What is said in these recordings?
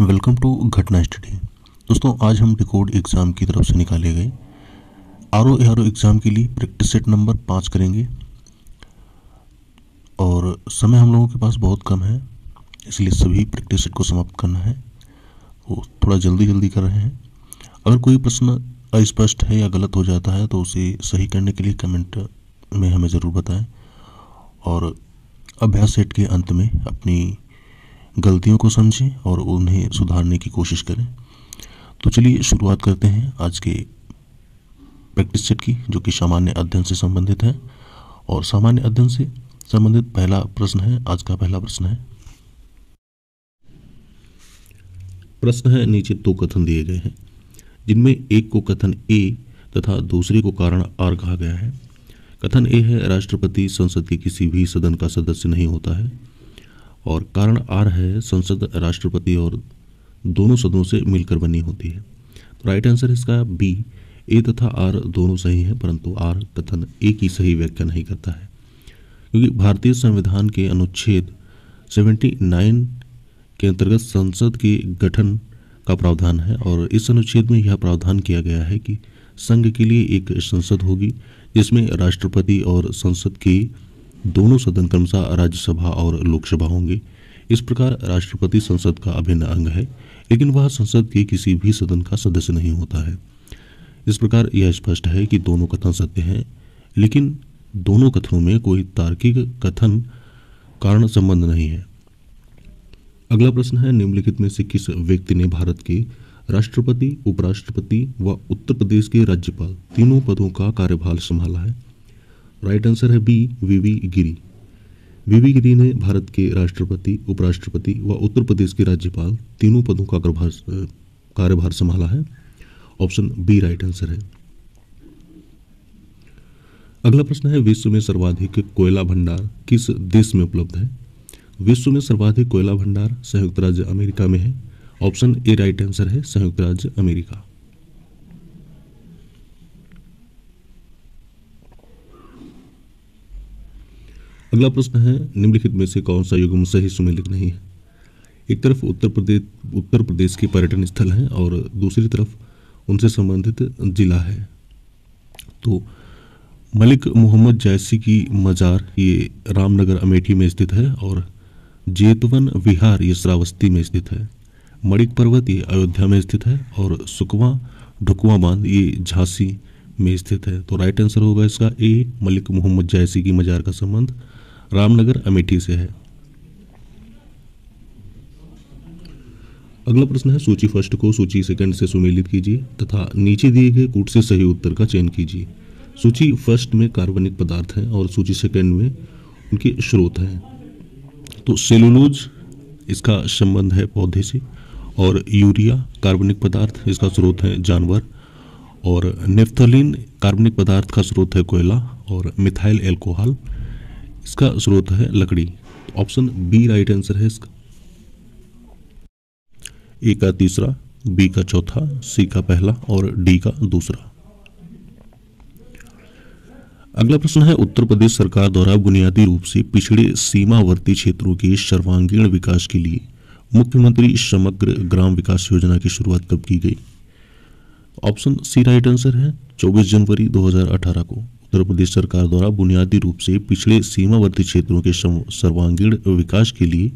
welcome to घटना study दोस्तों आज हम रिकॉर्ड एग्ज़ाम की तरफ से निकाले गए R O R O exam के लिए प्रैक्टिस सेट नंबर पाँच करेंगे और समय हम लोगों के पास बहुत कम है इसलिए सभी प्रैक्टिस सेट को समाप्त करना है वो थोड़ा जल्दी जल्दी कर रहे हैं अगर कोई प्रश्न अस्पष्ट है या गलत हो जाता है तो उसे सही करने के लिए कमेंट में हमें ज़रूर बताएं और अभ्यास सेट के अंत में अपनी गलतियों को समझें और उन्हें सुधारने की कोशिश करें तो चलिए शुरुआत करते हैं आज के प्रैक्टिस सेट की जो कि सामान्य अध्ययन से संबंधित है और सामान्य अध्ययन से संबंधित पहला प्रश्न है आज का पहला प्रश्न है प्रश्न है नीचे दो कथन दिए गए हैं जिनमें एक को कथन ए तथा दूसरे को कारण आर कहा गया है कथन ए है राष्ट्रपति संसद के किसी भी सदन का सदस्य नहीं होता है और कारण आर है संसद राष्ट्रपति और दोनों सदनों से मिलकर बनी होती है तो राइट आंसर इसका बी ए तथा आर दोनों सही हैं परंतु आर कथन ए की सही व्याख्या नहीं करता है क्योंकि भारतीय संविधान के अनुच्छेद 79 के अंतर्गत संसद के गठन का प्रावधान है और इस अनुच्छेद में यह प्रावधान किया गया है कि संघ के लिए एक संसद होगी जिसमें राष्ट्रपति और संसद की दोनों सदन क्रमशः राज्यसभा और लोकसभा होंगे इस प्रकार राष्ट्रपति संसद का अभिन्न अंग है लेकिन वह संसद के किसी भी सदन का सदस्य नहीं होता है इस प्रकार यह स्पष्ट है कि दोनों कथन सत्य हैं लेकिन दोनों कथनों में कोई तार्किक कथन कारण संबंध नहीं है अगला प्रश्न है निम्नलिखित में से किस व्यक्ति ने भारत के राष्ट्रपति उपराष्ट्रपति व उत्तर प्रदेश के राज्यपाल तीनों पदों का कार्यभार संभाला है राइट आंसर है B V V Giri V V Giri ने भारत के राष्ट्रपति उपराष्ट्रपति व उत्तर प्रदेश के राज्यपाल तीनों पदों का कार्यभार कार्यभार संभाला है ऑप्शन बी राइट आंसर है अगला प्रश्न है विश्व में सर्वाधिक कोयला भंडार किस देश में उपलब्ध है विश्व में सर्वाधिक कोयला भंडार संयुक्त राज्य अमेरिका में है ऑप्शन ए राइट आंसर है संयुक्त राज्य अमेरिका अगला प्रश्न है निम्नलिखित में से कौन सा युगम सही सुमेलित नहीं है एक तरफ उत्तर प्रदेश उत्तर प्रदेश के पर्यटन स्थल हैं और दूसरी तरफ उनसे संबंधित जिला है तो मलिक मोहम्मद जैसी की मज़ार ये रामनगर अमेठी में स्थित है और जेतवन विहार ये श्रावस्ती में स्थित है मणिक पर्वत ये अयोध्या में स्थित है और सुकवा ढुकुआ बांध ये झांसी में स्थित है तो राइट आंसर होगा इसका ए मलिक मोहम्मद जैसी की मज़ार का संबंध रामनगर अमेठी से है अगला प्रश्न है सूची फर्स्ट को सूची सेकंड से सुमेलित कीजिए तथा नीचे दिए गए कूट से सही उत्तर का चयन कीजिए सूची फर्स्ट में कार्बनिक पदार्थ हैं और सूची सेकंड में उनके स्रोत हैं तो सेलुलोज इसका संबंध है पौधे से और यूरिया कार्बनिक पदार्थ इसका स्रोत है जानवर और नेफ्थलिन कार्बनिक पदार्थ का स्रोत है कोयला और मिथाइल एल्कोहल इसका स्रोत है लकड़ी ऑप्शन बी राइट आंसर है इसका ए का तीसरा बी का चौथा सी का पहला और डी का दूसरा अगला प्रश्न है उत्तर प्रदेश सरकार द्वारा बुनियादी रूप से पिछड़े सीमावर्ती क्षेत्रों के सर्वांगीण विकास के लिए मुख्यमंत्री समग्र ग्राम विकास योजना की शुरुआत कब की गई ऑप्शन सी राइट आंसर है 24 जनवरी 2018 को उत्तर प्रदेश सरकार द्वारा बुनियादी रूप से पिछड़े सीमावर्ती क्षेत्रों के सर्वांगीण विकास के लिए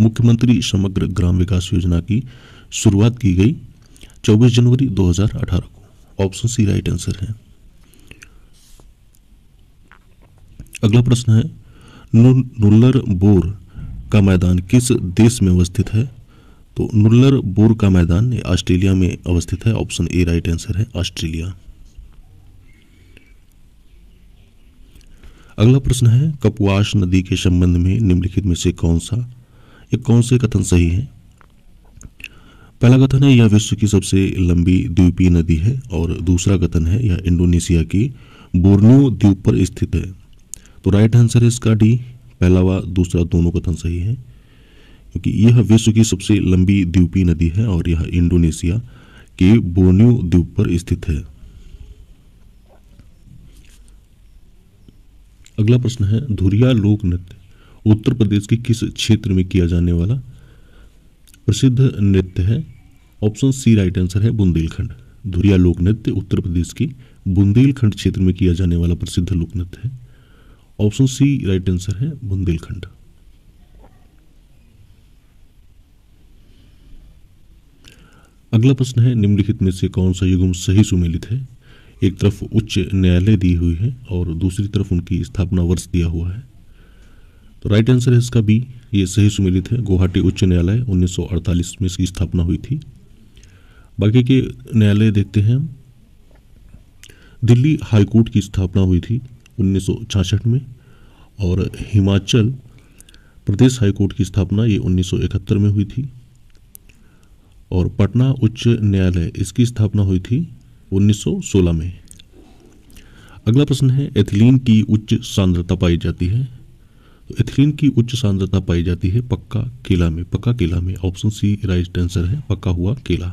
मुख्यमंत्री समग्र ग्राम विकास योजना की शुरुआत की गई 24 जनवरी 2018 को ऑप्शन सी राइट आंसर है अगला प्रश्न है नुल्लर बोर का मैदान किस देश में अवस्थित है तो नुल्लर बोर का मैदान ऑस्ट्रेलिया में अवस्थित है ऑप्शन ए राइट आंसर है ऑस्ट्रेलिया अगला प्रश्न है कपुआश नदी के संबंध में निम्नलिखित में से कौन सा ये कौन से कथन सही है पहला कथन है यह विश्व की सबसे लंबी द्वीपीय नदी है और दूसरा कथन है यह इंडोनेशिया की बोर्नियो द्वीप पर स्थित है तो राइट आंसर है इसका डी पहला व दूसरा दोनों कथन सही है क्योंकि यह विश्व की सबसे लंबी द्वीपीय नदी है और यह इंडोनेशिया के बोर्नियो द्वीप पर स्थित है अगला प्रश्न है धुरिया लोक नृत्य उत्तर प्रदेश के किस क्षेत्र में किया जाने वाला प्रसिद्ध नृत्य है ऑप्शन सी राइट आंसर है बुंदेलखंड धुरिया लोक नृत्य उत्तर प्रदेश के बुंदेलखंड क्षेत्र में किया जाने वाला प्रसिद्ध लोक नृत्य है ऑप्शन सी राइट आंसर है बुंदेलखंड अगला प्रश्न है निम्नलिखित में से कौन सा युगम सही सुमेलित है एक तरफ उच्च न्यायालय दी हुई है और दूसरी तरफ उनकी स्थापना वर्ष दिया हुआ है तो राइट आंसर है इसका बी ये सही सुमेलित है गुवाहाटी उच्च न्यायालय 1948 में इसकी स्थापना हुई थी बाकी के न्यायालय देखते हैं दिल्ली हाईकोर्ट की स्थापना हुई थी उन्नीस में और हिमाचल प्रदेश हाईकोर्ट की स्थापना ये उन्नीस में हुई थी और पटना उच्च न्यायालय इसकी स्थापना हुई थी 1916 में अगला प्रश्न है एथिलीन की उच्च सांद्रता पाई जाती है तो एथिलीन की उच्च सांद्रता पाई जाती है पक्का केला में पक्का केला में ऑप्शन सी राइट आंसर है पक्का हुआ केला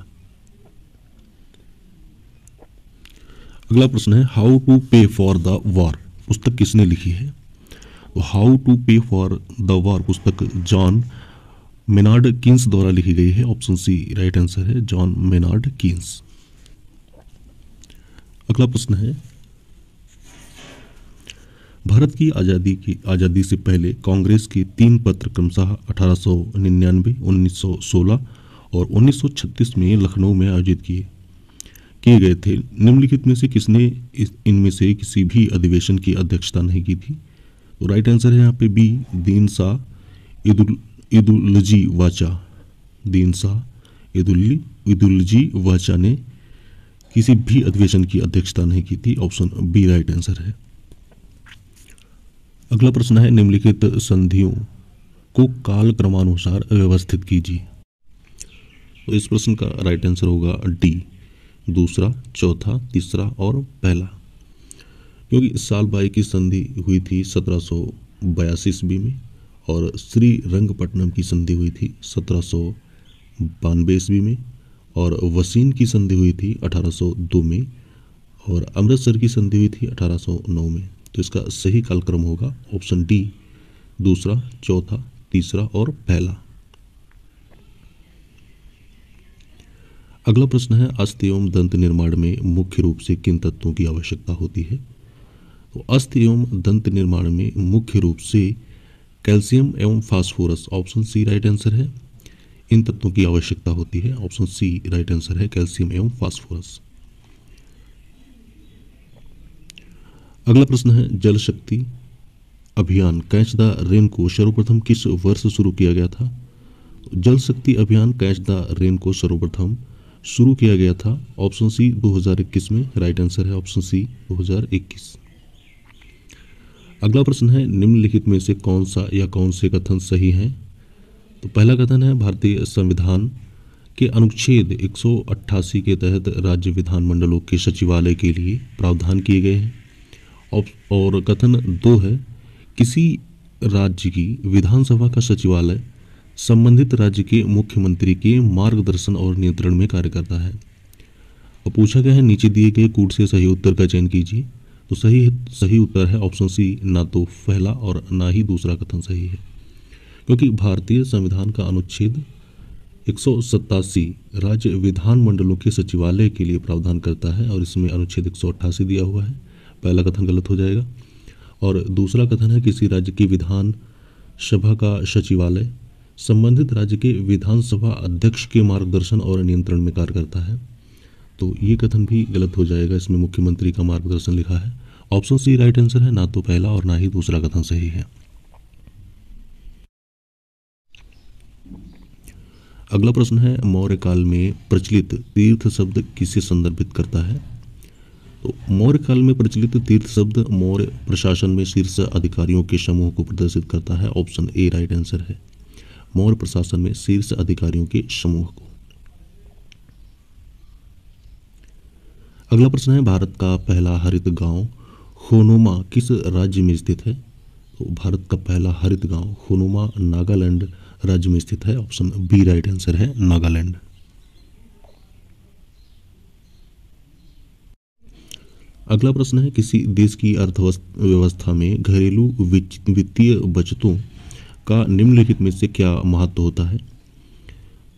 अगला प्रश्न है how to pay for the war पुस्तक किसने लिखी है तो how to pay for the war पुस्तक जॉन मेनार्ड किन्स द्वारा लिखी गई है ऑप्शन सी राइट आंसर है जॉन मेनार्ड किन्स अगला प्रश्न है भारत की आज़ादी की आज़ादी से पहले कांग्रेस के तीन पत्र क्रमशः अठारह सौ उन्नीस सौ सोलह और 1936 में लखनऊ में आयोजित किए किए गए थे निम्नलिखित में से किसने इनमें से किसी भी अधिवेशन की अध्यक्षता नहीं की थी तो राइट आंसर है यहाँ पे बी दीन शाह ईदुल ईदुलजी वाचा दीन शाह ईदुल ईदुलजी वाचा ने किसी भी अधिवेशन की अध्यक्षता नहीं की थी ऑप्शन बी राइट आंसर है अगला प्रश्न है निम्नलिखित संधियों को काल क्रमानुसार व्यवस्थित कीजिए तो इस प्रश्न का राइट आंसर होगा डी दूसरा चौथा तीसरा और पहला क्योंकि साल बाई की संधि हुई थी सत्रह सौ बयासी ईस्वी में और श्री रंगपट्टनम की संधि हुई थी सत्रह सौ बानवे ईस्वी में और वसीन की संधि हुई थी 1802 में और अमृतसर की संधि हुई थी 1809 में तो इसका सही कालक्रम होगा ऑप्शन डी दूसरा चौथा तीसरा और पहला अगला प्रश्न है अस्थि एवं दंत निर्माण में मुख्य रूप से किन तत्वों की आवश्यकता होती है तो अस्थि एवं दंत निर्माण में मुख्य रूप से कैल्शियम एवं phosphorus option C right answer है इन तत्वों की आवश्यकता होती है ऑप्शन सी राइट आंसर है कैल्शियम एवं फास्फोरस अगला प्रश्न है जल शक्ति अभियान कैच द रेन को सर्वप्रथम किस वर्ष शुरू किया गया था जल शक्ति अभियान कैच द रेन को सर्वप्रथम शुरू किया गया था ऑप्शन सी 2021 में राइट आंसर है ऑप्शन सी 2021 अगला प्रश्न है निम्नलिखित में से कौन सा या कौन से कथन सही हैं तो पहला कथन है भारतीय संविधान के अनुच्छेद 188 के तहत राज्य विधानमंडलों के सचिवालय के लिए प्रावधान किए गए हैं और कथन दो है किसी राज्य की विधानसभा का सचिवालय संबंधित राज्य के मुख्यमंत्री के मार्गदर्शन और नियंत्रण में कार्य करता है और पूछा गया है नीचे दिए गए कूट से सही उत्तर का चयन कीजिए तो सही सही उत्तर है ऑप्शन सी ना तो पहला और ना ही दूसरा कथन सही है क्योंकि भारतीय संविधान का अनुच्छेद एक राज्य विधान मंडलों के सचिवालय के लिए प्रावधान करता है और इसमें अनुच्छेद एक दिया हुआ है पहला कथन गलत हो जाएगा और दूसरा कथन है किसी राज्य की विधान सभा का सचिवालय संबंधित राज्य के विधानसभा अध्यक्ष के मार्गदर्शन और नियंत्रण में कार्य करता है तो ये कथन भी गलत हो जाएगा इसमें मुख्यमंत्री का मार्गदर्शन लिखा है ऑप्शन सी राइट आंसर है ना तो पहला और ना ही दूसरा कथन सही है अगला प्रश्न है मौर्य काल में प्रचलित तीर्थ शब्द किसे संदर्भित करता है तो मौर्य काल में प्रचलित तीर्थ शब्द मौर्य प्रशासन में शीर्ष अधिकारियों के समूह को प्रदर्शित करता है ऑप्शन ए राइट आंसर है मौर्य प्रशासन में शीर्ष अधिकारियों के समूह को अगला प्रश्न है भारत का पहला हरित गांव खोनोमा किस राज्य में स्थित है तो भारत का पहला हरित गांव खोनोमा नागालैंड राज्य में स्थित है ऑप्शन बी राइट आंसर है नागालैंड अगला प्रश्न है किसी देश की अर्थव्यवस्था में घरेलू वित्तीय बचतों का निम्नलिखित में से क्या महत्व होता है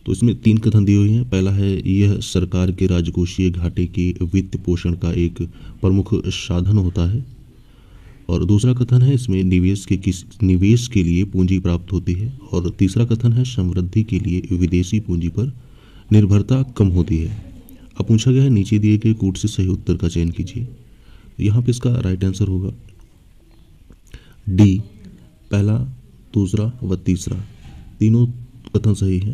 तो इसमें तीन कथन दिए हुए हैं पहला है यह सरकार के राजकोषीय घाटे के वित्त पोषण का एक प्रमुख साधन होता है और दूसरा कथन है इसमें निवेश के किस निवेश के लिए पूंजी प्राप्त होती है और तीसरा कथन है समृद्धि के लिए विदेशी पूंजी पर निर्भरता कम होती है अब पूछा गया है नीचे दिए गए कूट से सही उत्तर का चयन कीजिए यहाँ पर इसका राइट आंसर होगा डी पहला दूसरा व तीसरा तीनों कथन सही है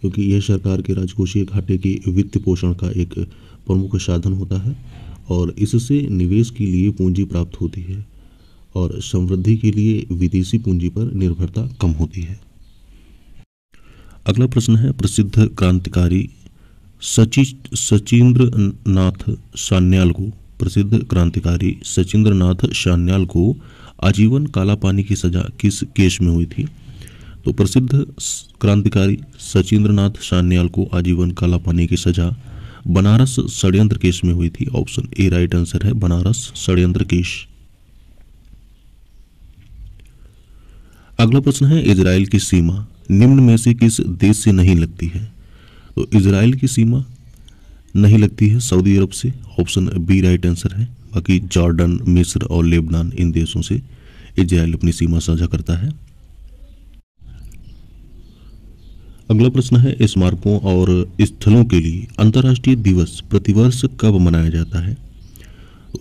क्योंकि यह सरकार के राजकोषीय घाटे के वित्त पोषण का एक प्रमुख साधन होता है और इससे निवेश के लिए पूंजी प्राप्त होती है और समृद्धि के लिए विदेशी पूंजी पर निर्भरता कम होती है अगला प्रश्न है प्रसिद्ध क्रांतिकारी सचि सचिंद्र नाथ सान्याल को प्रसिद्ध क्रांतिकारी सचिंद्र नाथ सान्याल को आजीवन काला पानी की सजा किस केस में हुई थी तो प्रसिद्ध क्रांतिकारी सचिंद्र नाथ सान्याल को आजीवन काला पानी की सजा बनारस षड्यंत्र केस में हुई थी ऑप्शन ए राइट आंसर है बनारस षड्यंत्र केस अगला प्रश्न है इसराइल की सीमा निम्न में से किस देश से नहीं लगती है तो इसराइल की सीमा नहीं लगती है सऊदी अरब से ऑप्शन बी राइट आंसर है बाकी जॉर्डन मिस्र और लेबनान इन देशों से इसराइल अपनी सीमा साझा करता है अगला प्रश्न है स्मारकों और स्थलों के लिए अंतर्राष्ट्रीय दिवस प्रतिवर्ष कब मनाया जाता है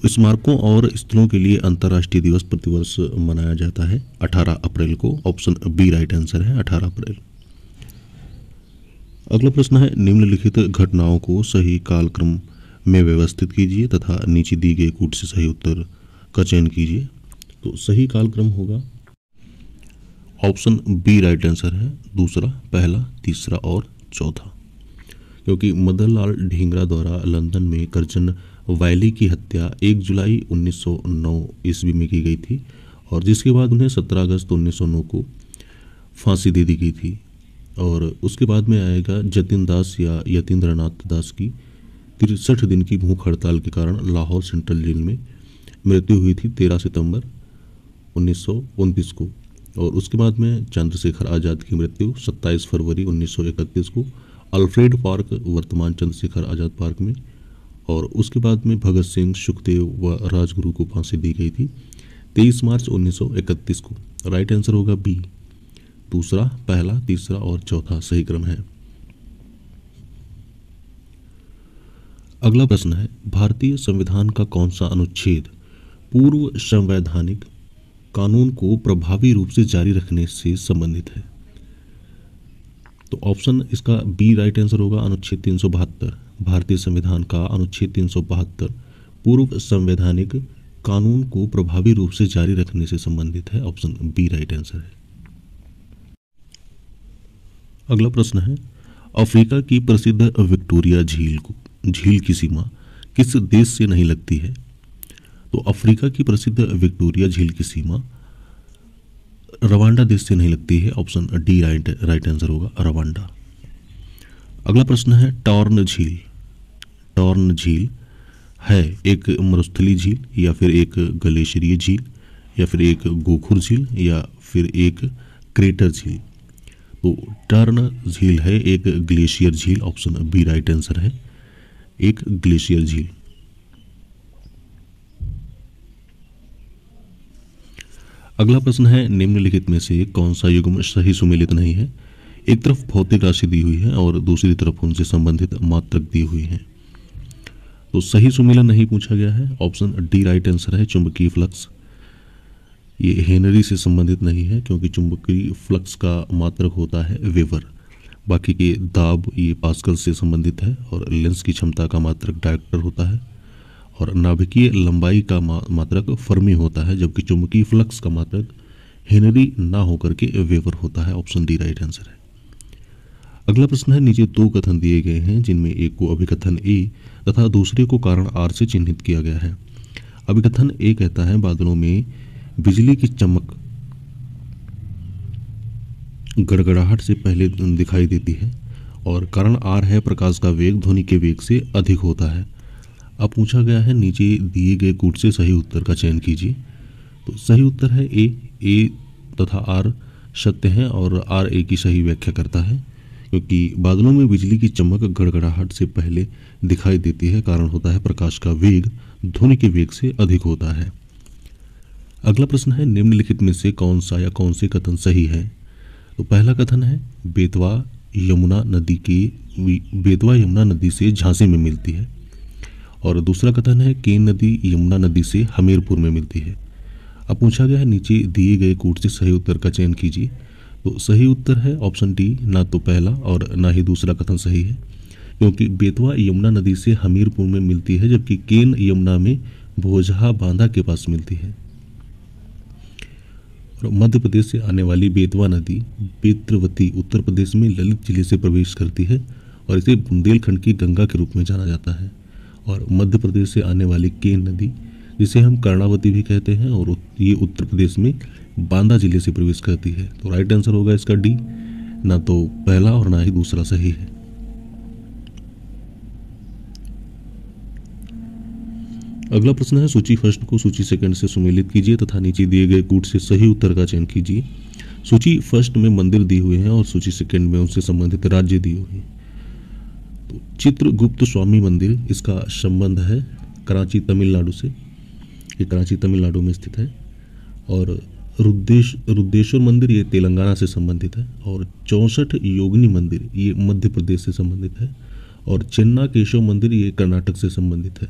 स्मारकों और स्थलों के लिए अंतर्राष्ट्रीय दिवस प्रतिवर्ष मनाया जाता है 18 अप्रैल को ऑप्शन बी राइट आंसर है 18 अप्रैल अगला प्रश्न है निम्नलिखित घटनाओं को सही कालक्रम में व्यवस्थित कीजिए तथा नीचे दी गई कूट से सही उत्तर का चयन कीजिए तो सही कालक्रम होगा ऑप्शन बी राइट आंसर है दूसरा पहला तीसरा और चौथा क्योंकि मदनलाल ढींगरा द्वारा लंदन में करजन वायली की हत्या 1 जुलाई 1909 ईस्वी में की गई थी और जिसके बाद उन्हें 17 अगस्त 1909 को फांसी दे दी गई थी और उसके बाद में आएगा जतिन दास या यतिन्द्र दास की तिरसठ दिन की भूख हड़ताल के कारण लाहौर सेंट्रल जेल में मृत्यु हुई थी 13 सितंबर उन्नीस को और उसके बाद में चंद्रशेखर आज़ाद की मृत्यु 27 फरवरी 1931 को अल्फ्रेड पार्क वर्तमान चंद्रशेखर आज़ाद पार्क में और उसके बाद में भगत सिंह सुखदेव व राजगुरु को फांसी दी गई थी 23 मार्च 1931 को राइट आंसर होगा बी दूसरा पहला तीसरा और चौथा सही क्रम है अगला प्रश्न है भारतीय संविधान का कौन सा अनुच्छेद पूर्व संवैधानिक कानून को प्रभावी रूप से जारी रखने से संबंधित है तो ऑप्शन इसका बी राइट आंसर होगा अनुच्छेद तीन भारतीय संविधान का अनुच्छेद तीन पूर्व संवैधानिक कानून को प्रभावी रूप से जारी रखने से संबंधित है ऑप्शन बी राइट आंसर है अगला प्रश्न है अफ्रीका की प्रसिद्ध विक्टोरिया झील को झील की सीमा किस देश से नहीं लगती है तो अफ्रीका की प्रसिद्ध विक्टोरिया झील की सीमा रवांडा देश से नहीं लगती है option D right right answer होगा रवांडा अगला प्रश्न है टॉर्न झील टॉर्न झील है एक मरुस्थली झील या फिर एक गलेशरीय झील या फिर एक गोखुर झील या फिर एक क्रेटर झील तो टर्न झील है एक ग्लेशियर झील ऑप्शन बी राइट आंसर है एक ग्लेशियर झील अगला प्रश्न है निम्नलिखित में से कौन सा युग्म सही सुमेलित नहीं है एक तरफ भौतिक राशि दी हुई है और दूसरी तरफ उनसे संबंधित मात्रक दी हुई है तो सही सुमेलन नहीं पूछा गया है ऑप्शन डी राइट आंसर है चुंबकीय फ्लक्स ये हेनरी से संबंधित नहीं है क्योंकि चुंबकीय फ्लक्स का मात्रक होता है वेवर बाकी के दाब ये पास्कल से संबंधित है और लेंस की क्षमता का मात्रक डायरेक्टर होता है और नाभिकीय लंबाई का मात्रक फर्मी होता है जबकि चुंबकीय फ्लक्स का मात्रक हेनरी ना होकर के वेवर होता है ऑप्शन डी राइट आंसर है अगला प्रश्न है नीचे दो कथन दिए गए हैं जिनमें एक को अभिकथन ए तथा दूसरे को कारण आर से चिन्हित किया गया है अभिकथन ए कहता है बादलों में बिजली की चमक गड़गड़ाहट से पहले दिखाई देती है और कारण आर है प्रकाश का वेग ध्वनि के वेग से अधिक होता है अब पूछा गया है नीचे दिए गए कूट से सही उत्तर का चयन कीजिए तो सही उत्तर है ए ए तथा आर सत्य है और आर ए की सही व्याख्या करता है क्योंकि बादलों में बिजली की चमक गड़गड़ाहट से पहले दिखाई देती है कारण होता है प्रकाश का वेग ध्वनि के वेग से अधिक होता है अगला प्रश्न है निम्नलिखित में से कौन सा या कौन से कथन सही है तो पहला कथन है बेतवा यमुना नदी के बेतवा यमुना नदी से झांसी में मिलती है और दूसरा कथन है केन नदी यमुना नदी से हमीरपुर में मिलती है अब पूछा गया है नीचे दिए गए कोट से सही उत्तर का चयन कीजिए तो सही उत्तर है ऑप्शन डी ना तो पहला और ना ही दूसरा कथन सही है क्योंकि बेतवा यमुना नदी से हमीरपुर में मिलती है जबकि केन यमुना में भोजहा बांधा के पास मिलती है और मध्य प्रदेश से आने वाली बेतवा नदी बेत्रवती उत्तर प्रदेश में ललित जिले से प्रवेश करती है और इसे बुंदेलखंड की गंगा के रूप में जाना जाता है और मध्य प्रदेश से आने वाली केन नदी जिसे हम कर्णावती भी कहते हैं और ये उत्तर प्रदेश में बांदा जिले से प्रवेश करती है तो राइट आंसर होगा इसका डी ना तो पहला और ना ही दूसरा सही है अगला प्रश्न है सूची फर्स्ट को सूची सेकंड से सुमेलित कीजिए तथा नीचे दिए गए कूट से सही उत्तर का चयन कीजिए सूची फर्स्ट में मंदिर दिए हुए हैं और सूची सेकंड में उनसे संबंधित राज्य दिए हुए हैं चित्रगुप्त स्वामी मंदिर इसका संबंध है कराची तमिलनाडु से ये कराची तमिलनाडु में स्थित है और रुद्देश रुद्देश्वर मंदिर ये तेलंगाना से संबंधित है और चौंसठ योगिनी मंदिर ये मध्य प्रदेश से संबंधित है और चेन्ना केशव मंदिर ये कर्नाटक से संबंधित है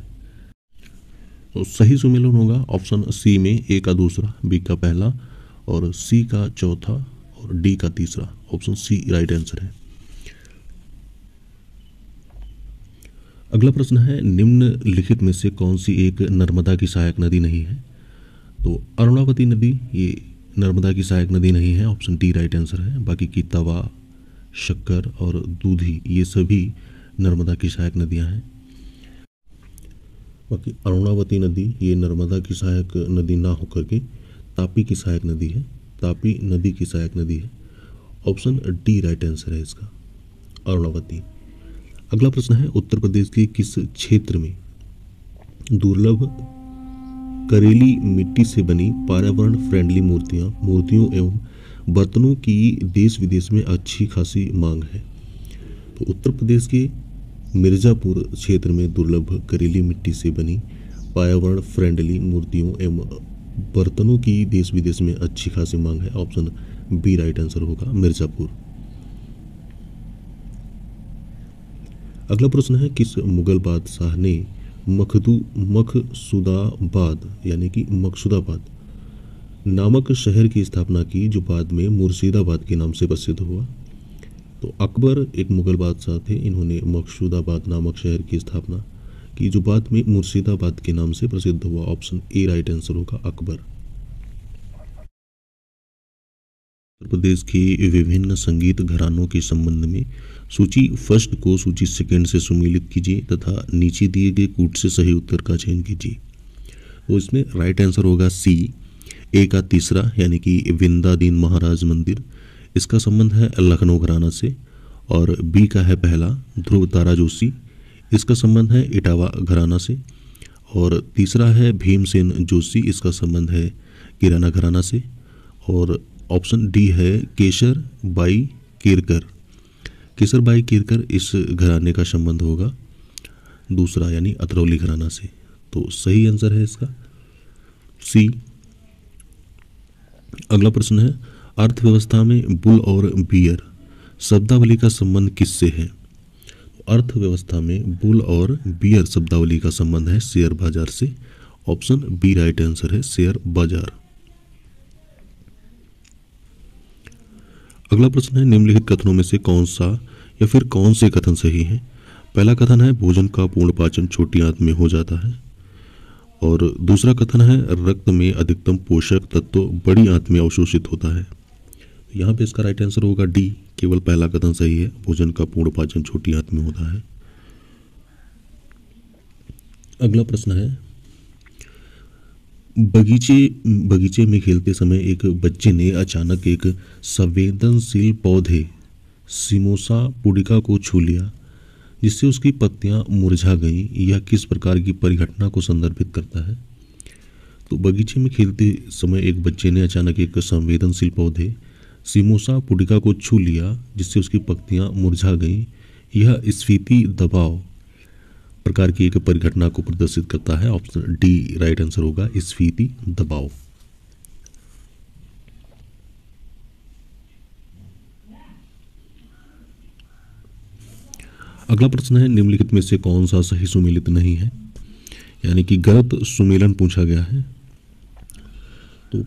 तो सही सुमेलन होगा ऑप्शन सी में ए का दूसरा बी का पहला और सी का चौथा और डी का तीसरा ऑप्शन सी राइट आंसर है अगला प्रश्न है निम्नलिखित में से कौन सी एक नर्मदा की सहायक नदी नहीं है तो अरुणावती नदी ये नर्मदा की सहायक नदी नहीं है ऑप्शन डी राइट आंसर है बाकी की तवा शक्कर और दूधी ये सभी नर्मदा की सहायक नदियाँ हैं बाकी अरुणावती नदी ये नर्मदा की सहायक नदी ना होकर के तापी की सहायक नदी है तापी नदी की सहायक नदी है ऑप्शन डी राइट आंसर है इसका अरुणावती अगला प्रश्न है उत्तर प्रदेश के किस क्षेत्र में दुर्लभ करेली मिट्टी से बनी पर्यावरण फ्रेंडली मूर्तियां मूर्तियों एवं बर्तनों की देश विदेश में अच्छी खासी मांग है तो उत्तर प्रदेश के मिर्ज़ापुर क्षेत्र में दुर्लभ करेली मिट्टी से बनी पर्यावरण फ्रेंडली मूर्तियों एवं बर्तनों की देश विदेश में अच्छी खासी मांग है ऑप्शन बी राइट आंसर होगा मिर्ज़ापुर अगला प्रश्न है किस मुगल बादशाह ने मखदू मखसुदाबाद यानी कि मकसुदाबाद नामक शहर की स्थापना की जो बाद में मुर्शिदाबाद के नाम से प्रसिद्ध हुआ तो अकबर एक मुगल बादशाह थे इन्होंने मकसूदाबाद नामक शहर की स्थापना की जो बाद में मुर्शिदाबाद के नाम से प्रसिद्ध हुआ ऑप्शन ए राइट आंसर होगा अकबर उत्तर प्रदेश के विभिन्न संगीत घरानों के संबंध में सूची फर्स्ट को सूची सेकेंड से सुमेलित कीजिए तथा नीचे दिए गए कूट से सही उत्तर का चयन कीजिए तो इसमें राइट आंसर होगा सी ए का तीसरा यानी कि विंदादीन महाराज मंदिर इसका संबंध है लखनऊ घराना से और बी का है पहला ध्रुव तारा जोशी इसका संबंध है इटावा घराना से और तीसरा है भीमसेन जोशी इसका संबंध है किराना घराना से और ऑप्शन डी है केशर बाई केरकर केसर भाई किरकर इस घराने का संबंध होगा दूसरा यानी अतरौली घराना से तो सही आंसर है इसका सी अगला प्रश्न है अर्थव्यवस्था में बुल और बियर शब्दावली का संबंध किससे है अर्थव्यवस्था में बुल और बियर शब्दावली का संबंध है शेयर बाजार से ऑप्शन बी राइट आंसर है शेयर बाजार अगला प्रश्न है निम्नलिखित कथनों में से कौन सा या फिर कौन से कथन सही हैं पहला कथन है भोजन का पूर्ण पाचन छोटी आंत में हो जाता है और दूसरा कथन है रक्त में अधिकतम पोषक तत्व बड़ी आंत में अवशोषित होता है यहाँ पे इसका राइट आंसर होगा डी केवल पहला कथन सही है भोजन का पूर्ण पाचन छोटी आंत में होता है अगला प्रश्न है बगीचे बगीचे में खेलते समय एक बच्चे ने अचानक एक संवेदनशील पौधे सिमोसा पुडिका को छू लिया जिससे उसकी पत्तियां मुरझा गईं यह किस प्रकार की परिघटना को संदर्भित करता है तो बगीचे में खेलते समय एक बच्चे ने अचानक एक संवेदनशील पौधे सिमोसा पुडिका को छू लिया जिससे उसकी पत्तियां मुरझा गईं यह स्फीति दबाव प्रकार की एक परिघटना को प्रदर्शित करता है ऑप्शन डी राइट आंसर होगा स्फीति दबाव अगला प्रश्न है निम्नलिखित में से कौन सा सही सुमेलित नहीं है यानी कि गलत सुमेलन पूछा गया है तो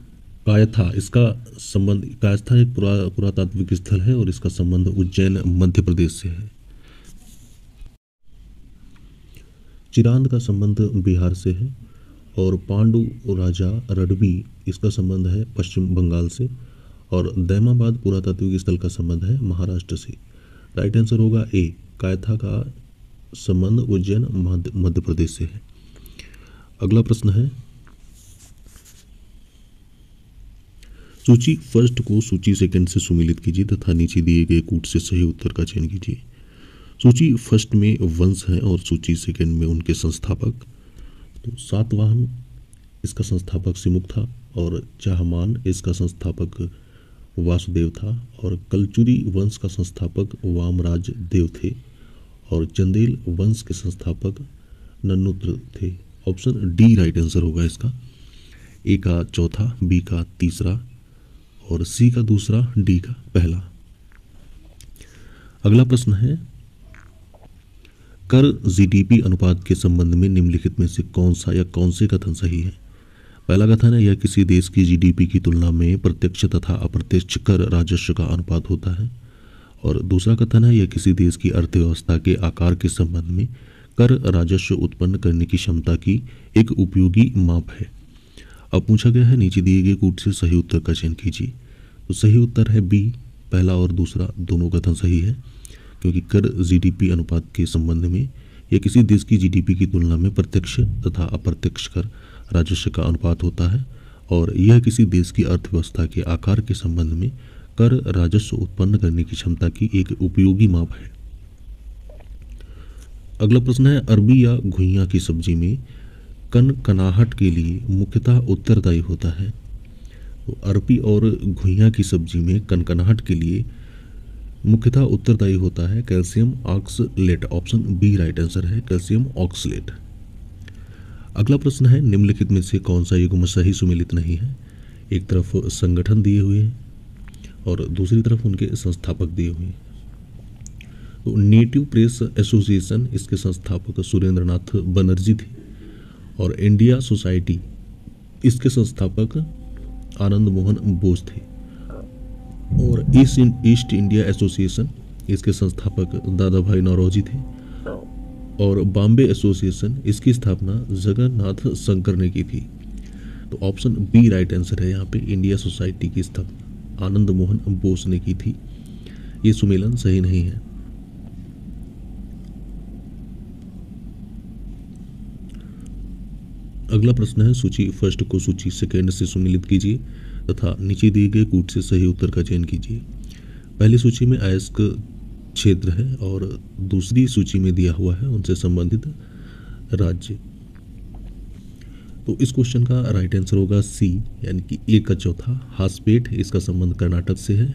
कायथा इसका संबंध कायथा एक पुरा पुरातात्विक स्थल है और इसका संबंध उज्जैन मध्य प्रदेश से है चिरांद का संबंध बिहार से है और पांडु राजा रडबी इसका संबंध है पश्चिम बंगाल से और दैमाबाद पुरातात्विक स्थल का संबंध है महाराष्ट्र से राइट आंसर होगा ए कायथा का संबंध उज्जैन मध्य प्रदेश से है अगला प्रश्न है सूची फर्स्ट को सूची सेकंड से सुमिलित कीजिए तथा नीचे दिए गए कूट से सही उत्तर का चयन कीजिए सूची फर्स्ट में वंश है और सूची सेकंड में उनके संस्थापक तो सातवाहन इसका संस्थापक सिमुख था और चाहमान इसका संस्थापक वासुदेव था और कलचुरी वंश का संस्थापक वामराज देव थे और चंदेल वंश के संस्थापक नन्नुत्र थे ऑप्शन डी राइट आंसर होगा इसका ए का चौथा बी का तीसरा और सी का दूसरा डी का पहला अगला प्रश्न है कर जीडीपी अनुपात के संबंध में निम्नलिखित में से कौन सा या कौन से कथन सही है पहला कथन है यह किसी देश की जीडीपी की तुलना में प्रत्यक्ष तथा अप्रत्यक्ष कर राजस्व का अनुपात होता है और दूसरा कथन है यह किसी देश की अर्थव्यवस्था के आकार के संबंध में कर राजस्व उत्पन्न करने की क्षमता की एक उपयोगी माप है अब पूछा गया है नीचे दिए गए कूट से सही उत्तर का चयन कीजिए तो सही उत्तर है बी पहला और दूसरा दोनों कथन सही है क्योंकि कर जीडीपी अनुपात के संबंध में या किसी देश की जीडीपी की तुलना में प्रत्यक्ष तथा अप्रत्यक्ष कर राजस्व का अनुपात होता है और यह किसी देश की अर्थव्यवस्था के आकार के संबंध में कर राजस्व उत्पन्न करने की क्षमता की एक उपयोगी माप है अगला प्रश्न है अरबी या घुइया की सब्जी में कन कनाहट के लिए मुख्यतः उत्तरदायी होता है तो अरबी और घुइया की सब्जी में कनकनाहट के लिए मुख्यतः उत्तरदायी होता है calcium oxalate option B right answer है कैल्शियम ऑक्सलेट अगला प्रश्न है निम्नलिखित में से कौन सा युग्म सही सुमिलित नहीं है एक तरफ संगठन दिए हुए हैं और दूसरी तरफ उनके संस्थापक दिए हुए हैं तो नेटिव प्रेस एसोसिएशन इसके संस्थापक सुरेंद्र नाथ बनर्जी थे और इंडिया सोसाइटी इसके संस्थापक आनंद मोहन बोस थे और East in East India Association इसके संस्थापक दादा भाई नौरोजी थे और बॉम्बे एसोसिएशन इसकी स्थापना जगन्नाथ शंकर ने की थी तो ऑप्शन बी राइट आंसर है यहाँ पे इंडिया सोसाइटी की स्थापना आनंद मोहन बोस ने की थी ये सुमेलन सही नहीं है अगला प्रश्न है सूची फर्स्ट को सूची सेकेंड से सुमेलित कीजिए तथा नीचे दिए गए कूट से सही उत्तर का चयन कीजिए पहली सूची में अयस्क क्षेत्र है और दूसरी सूची में दिया हुआ है उनसे संबंधित राज्य तो इस क्वेश्चन का राइट आंसर होगा सी यानी कि ए का चौथा हासपेट इसका संबंध कर्नाटक से है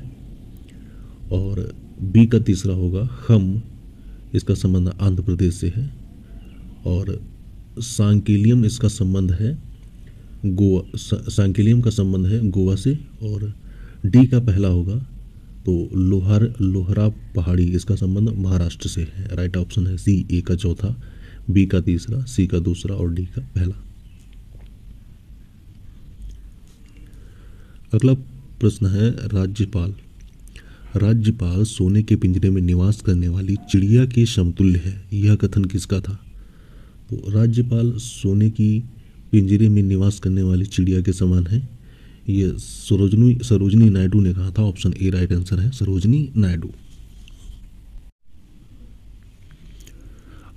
और बी का तीसरा होगा हम इसका संबंध आंध्र प्रदेश से है और सांकेलियम इसका संबंध है गोवा सा, का संबंध है गोवा से और डी का पहला होगा तो लोहर लोहरा पहाड़ी इसका संबंध महाराष्ट्र से है राइट ऑप्शन है सी ए का चौथा बी का तीसरा सी का दूसरा और डी का पहला अगला प्रश्न है राज्यपाल राज्यपाल सोने के पिंजरे में निवास करने वाली चिड़िया के समतुल्य है यह कथन किसका था तो राज्यपाल सोने की पिंजरे में निवास करने वाली चिड़िया के समान है ये सरोजनी सरोजनी नायडू ने कहा था ऑप्शन ए राइट आंसर है सरोजनी नायडू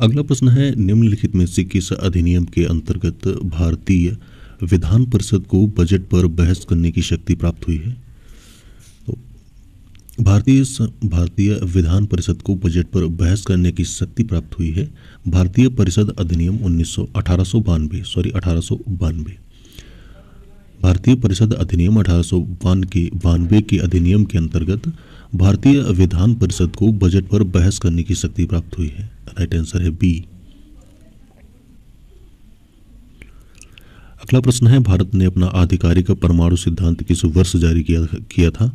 अगला प्रश्न है निम्नलिखित में से किस अधिनियम के अंतर्गत भारतीय विधान परिषद को बजट पर बहस करने की शक्ति प्राप्त हुई है भारतीय भारतीय विधान परिषद को बजट पर बहस करने की शक्ति प्राप्त हुई है भारतीय परिषद अधिनियम उन्नीस सौ सॉरी अठारह भारतीय परिषद अधिनियम अठारह के बानवे के अधिनियम के अंतर्गत भारतीय विधान परिषद को बजट पर बहस करने की शक्ति प्राप्त हुई है राइट आंसर है बी अगला प्रश्न है भारत ने अपना आधिकारिक परमाणु सिद्धांत किस वर्ष जारी किया किया था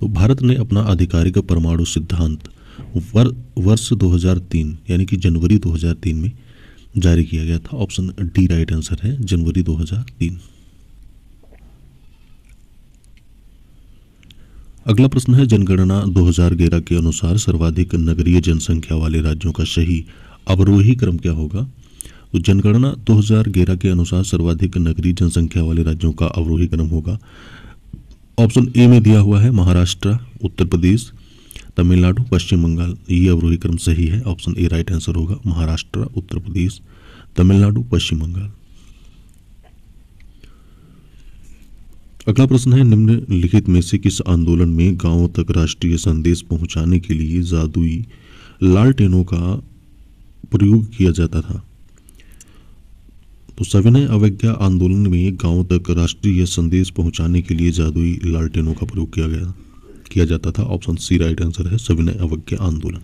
तो भारत ने अपना आधिकारिक परमाणु सिद्धांत वर, वर्ष 2003 यानी कि जनवरी 2003 में जारी किया गया था ऑप्शन डी राइट आंसर है जनवरी 2003 अगला प्रश्न है जनगणना 2011 के अनुसार सर्वाधिक नगरीय जनसंख्या वाले राज्यों का सही अवरोही क्रम क्या होगा तो जनगणना 2011 के अनुसार सर्वाधिक नगरीय जनसंख्या वाले राज्यों का अवरोही क्रम होगा ऑप्शन ए में दिया हुआ है महाराष्ट्र उत्तर प्रदेश तमिलनाडु पश्चिम बंगाल ये अवरोही क्रम सही है ऑप्शन ए राइट आंसर होगा महाराष्ट्र उत्तर प्रदेश तमिलनाडु पश्चिम बंगाल अगला प्रश्न है निम्नलिखित में से किस आंदोलन में गांवों तक राष्ट्रीय संदेश पहुंचाने के लिए जादुई लालटेनों का प्रयोग किया जाता था तो सविनय अवज्ञा आंदोलन में गांव तक राष्ट्रीय संदेश पहुंचाने के लिए जादुई लालटेनों का प्रयोग किया गया किया जाता था ऑप्शन सी राइट आंसर है सविनय अवज्ञा आंदोलन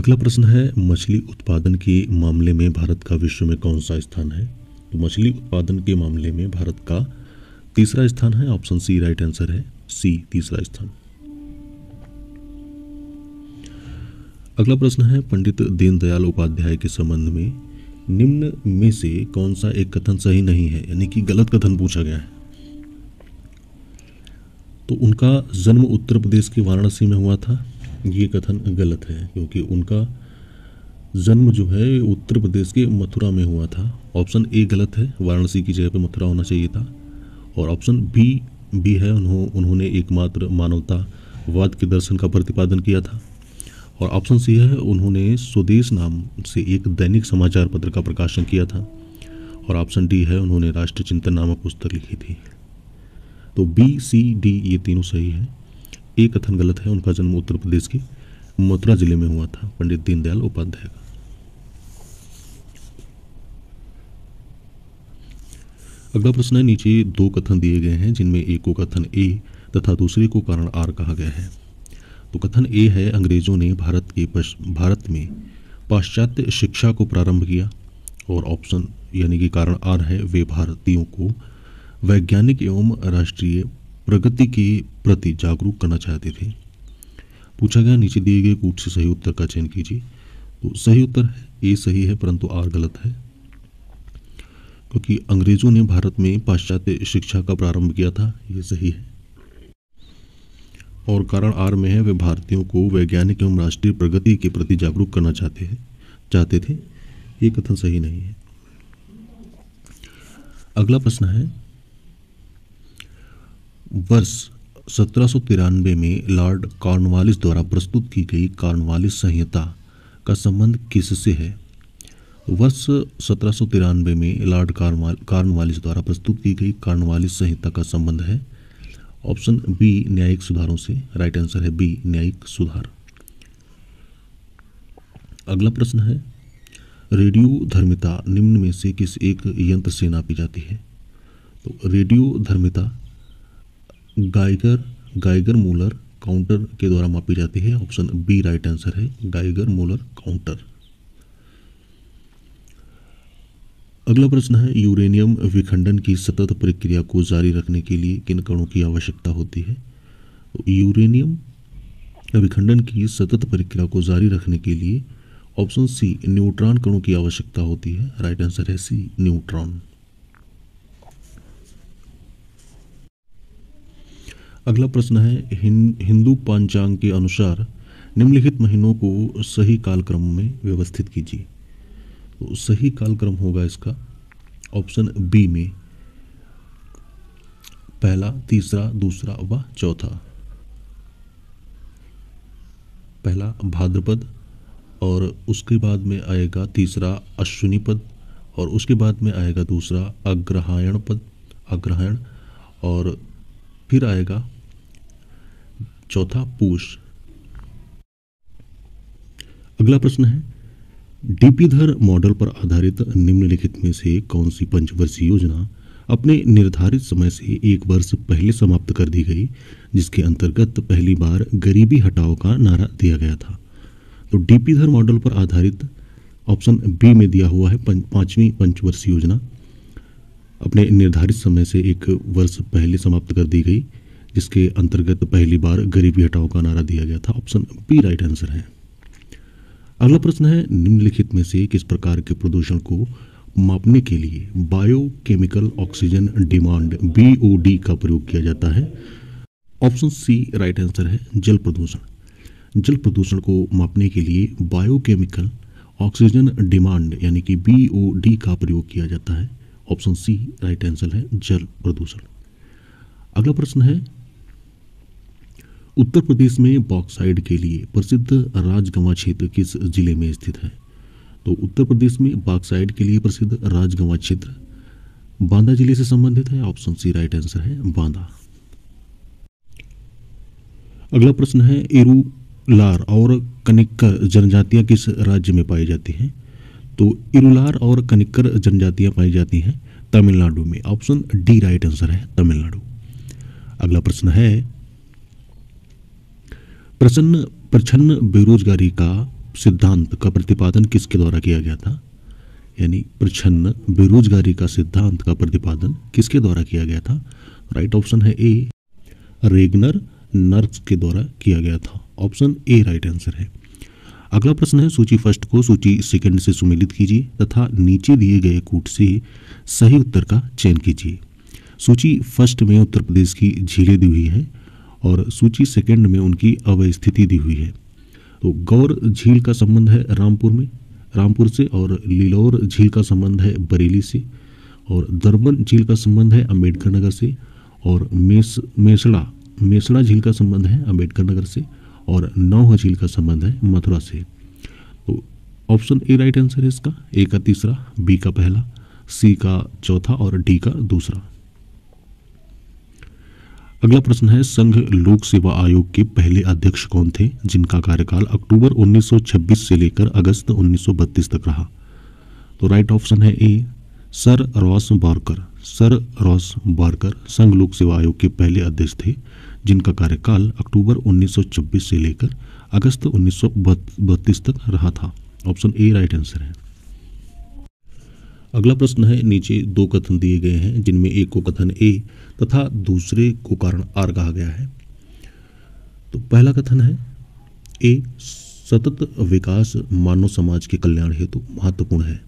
अगला प्रश्न है मछली उत्पादन के मामले में भारत का विश्व में कौन सा स्थान है तो मछली उत्पादन के मामले में भारत का तीसरा स्थान है ऑप्शन सी राइट आंसर है सी तीसरा स्थान अगला प्रश्न है पंडित दीनदयाल उपाध्याय के संबंध में निम्न में से कौन सा एक कथन सही नहीं है यानी कि गलत कथन पूछा गया है तो उनका जन्म उत्तर प्रदेश के वाराणसी में हुआ था ये कथन गलत है क्योंकि उनका जन्म जो है उत्तर प्रदेश के मथुरा में हुआ था ऑप्शन ए गलत है वाराणसी की जगह पर मथुरा होना चाहिए था और ऑप्शन बी भी है उन्हों, उन्होंने एकमात्र मानवतावाद के दर्शन का प्रतिपादन किया था और ऑप्शन सी है उन्होंने स्वदेश नाम से एक दैनिक समाचार पत्र का प्रकाशन किया था और ऑप्शन डी है उन्होंने राष्ट्र चिंतन नामक पुस्तक लिखी थी तो बी सी डी ये तीनों सही है एक कथन गलत है उनका जन्म उत्तर प्रदेश के मथुरा जिले में हुआ था पंडित दीनदयाल उपाध्याय का अगला प्रश्न है नीचे दो कथन दिए गए हैं जिनमें एक को कथन ए तथा दूसरे को कारण आर कहा गया है तो कथन ए है अंग्रेज़ों ने भारत के भारत में पाश्चात्य शिक्षा को प्रारंभ किया और ऑप्शन यानी कि कारण आर है वे भारतीयों को वैज्ञानिक एवं राष्ट्रीय प्रगति के प्रति जागरूक करना चाहते थे पूछा गया नीचे दिए गए कूट से सही उत्तर का चयन कीजिए तो सही उत्तर है ए सही है परंतु आर गलत है क्योंकि अंग्रेज़ों ने भारत में पाश्चात्य शिक्षा का प्रारंभ किया था ये सही है और कारण आर में है वे भारतीयों को वैज्ञानिक एवं राष्ट्रीय प्रगति के प्रति जागरूक करना चाहते हैं चाहते थे ये कथन सही नहीं है अगला प्रश्न है वर्ष सत्रह में लॉर्ड कार्नवालिस द्वारा प्रस्तुत की गई कार्नवालिस संहिता का संबंध किससे है वर्ष सत्रह में लॉर्ड कार्नवालिस द्वारा प्रस्तुत की गई कार्नवालिस संहिता का संबंध है ऑप्शन बी न्यायिक सुधारों से राइट आंसर है बी न्यायिक सुधार अगला प्रश्न है रेडियो धर्मिता निम्न में से किस एक यंत्र से नापी जाती है तो रेडियो धर्मिता गाइगर गाइगर मूलर काउंटर के द्वारा मापी जाती है ऑप्शन बी राइट आंसर है गाइगर मूलर काउंटर अगला प्रश्न है यूरेनियम विखंडन की सतत प्रक्रिया को जारी रखने के लिए किन कणों की आवश्यकता होती है यूरेनियम विखंडन की सतत प्रक्रिया को जारी रखने के लिए ऑप्शन सी न्यूट्रॉन कणों की आवश्यकता होती है राइट आंसर है सी न्यूट्रॉन अगला प्रश्न है हिंदू पंचांग के अनुसार निम्नलिखित महीनों को सही कालक्रम में व्यवस्थित कीजिए तो सही कालक्रम होगा इसका ऑप्शन बी में पहला तीसरा दूसरा व चौथा पहला भाद्रपद और उसके बाद में आएगा तीसरा अश्विनी पद और उसके बाद में आएगा दूसरा अग्रहायण पद अग्रहायण और फिर आएगा चौथा पूष अगला प्रश्न है डीपीधर मॉडल पर आधारित निम्नलिखित में से कौन सी पंचवर्षीय योजना अपने निर्धारित समय से एक वर्ष पहले समाप्त कर दी गई जिसके अंतर्गत पहली बार गरीबी हटाओ का नारा दिया गया था तो डीपीधर मॉडल पर आधारित ऑप्शन बी में दिया हुआ है पाँचवीं पंचवर्षीय योजना अपने निर्धारित समय से एक वर्ष पहले समाप्त कर दी गई जिसके अंतर्गत पहली बार गरीबी हटाओ का नारा दिया गया था ऑप्शन बी राइट आंसर है अगला प्रश्न है निम्नलिखित में से किस प्रकार के प्रदूषण को मापने के लिए बायोकेमिकल ऑक्सीजन डिमांड बी का प्रयोग किया जाता है ऑप्शन सी राइट आंसर है जल प्रदूषण जल प्रदूषण को मापने के लिए बायोकेमिकल ऑक्सीजन डिमांड यानी कि बी का प्रयोग किया जाता है ऑप्शन सी राइट आंसर है जल प्रदूषण अगला प्रश्न है उत्तर प्रदेश में बॉक्साइड के लिए प्रसिद्ध राजगंवा क्षेत्र किस जिले में स्थित है तो उत्तर प्रदेश में बॉक्साइड के लिए प्रसिद्ध राजगंवा क्षेत्र बांदा जिले से संबंधित है ऑप्शन सी राइट आंसर है बांदा अगला प्रश्न है लार और कनिक्कर जनजातियां किस राज्य में पाई जाती हैं तो इरुलार और कनिक्कर जनजातियां पाई जाती हैं तमिलनाडु में ऑप्शन डी राइट आंसर है तमिलनाडु अगला प्रश्न है प्रसन्न प्रछन्न बेरोजगारी का सिद्धांत का प्रतिपादन किसके द्वारा किया गया था यानी प्रछन्न बेरोजगारी का सिद्धांत का प्रतिपादन किसके द्वारा किया गया था राइट ऑप्शन है ए रेगनर नर्स के द्वारा किया गया था ऑप्शन ए राइट आंसर है अगला प्रश्न है सूची फर्स्ट को सूची सेकंड से सुमेलित कीजिए तथा नीचे दिए गए कूट से सही उत्तर का चयन कीजिए सूची फर्स्ट में उत्तर प्रदेश की झीलें दी हुई है और सूची सेकंड में उनकी अवस्थिति दी हुई है तो गौर झील का संबंध है रामपुर में रामपुर से और लिलौर झील का संबंध है बरेली से और दरबन झील का संबंध है अम्बेडकर नगर से और मेस मेसड़ा मेसड़ा झील का संबंध है अम्बेडकर नगर से और नौह झील का संबंध है मथुरा से तो ऑप्शन ए राइट आंसर है इसका ए का तीसरा बी का पहला सी का चौथा और डी का दूसरा अगला प्रश्न है संघ लोक सेवा आयोग के पहले अध्यक्ष कौन थे जिनका कार्यकाल अक्टूबर 1926 से लेकर अगस्त 1932 तक रहा तो राइट ऑप्शन है A sir Ross Barker sir Ross Barker संघ लोक सेवा आयोग के पहले अध्यक्ष थे जिनका कार्यकाल अक्टूबर 1926 से लेकर अगस्त 1932 तक रहा था ऑप्शन ए राइट आंसर है अगला प्रश्न है नीचे दो कथन दिए गए हैं जिनमें एक को कथन ए तथा दूसरे को कारण आर कहा गया है तो पहला कथन है ए सतत विकास मानव समाज के कल्याण हेतु महत्वपूर्ण है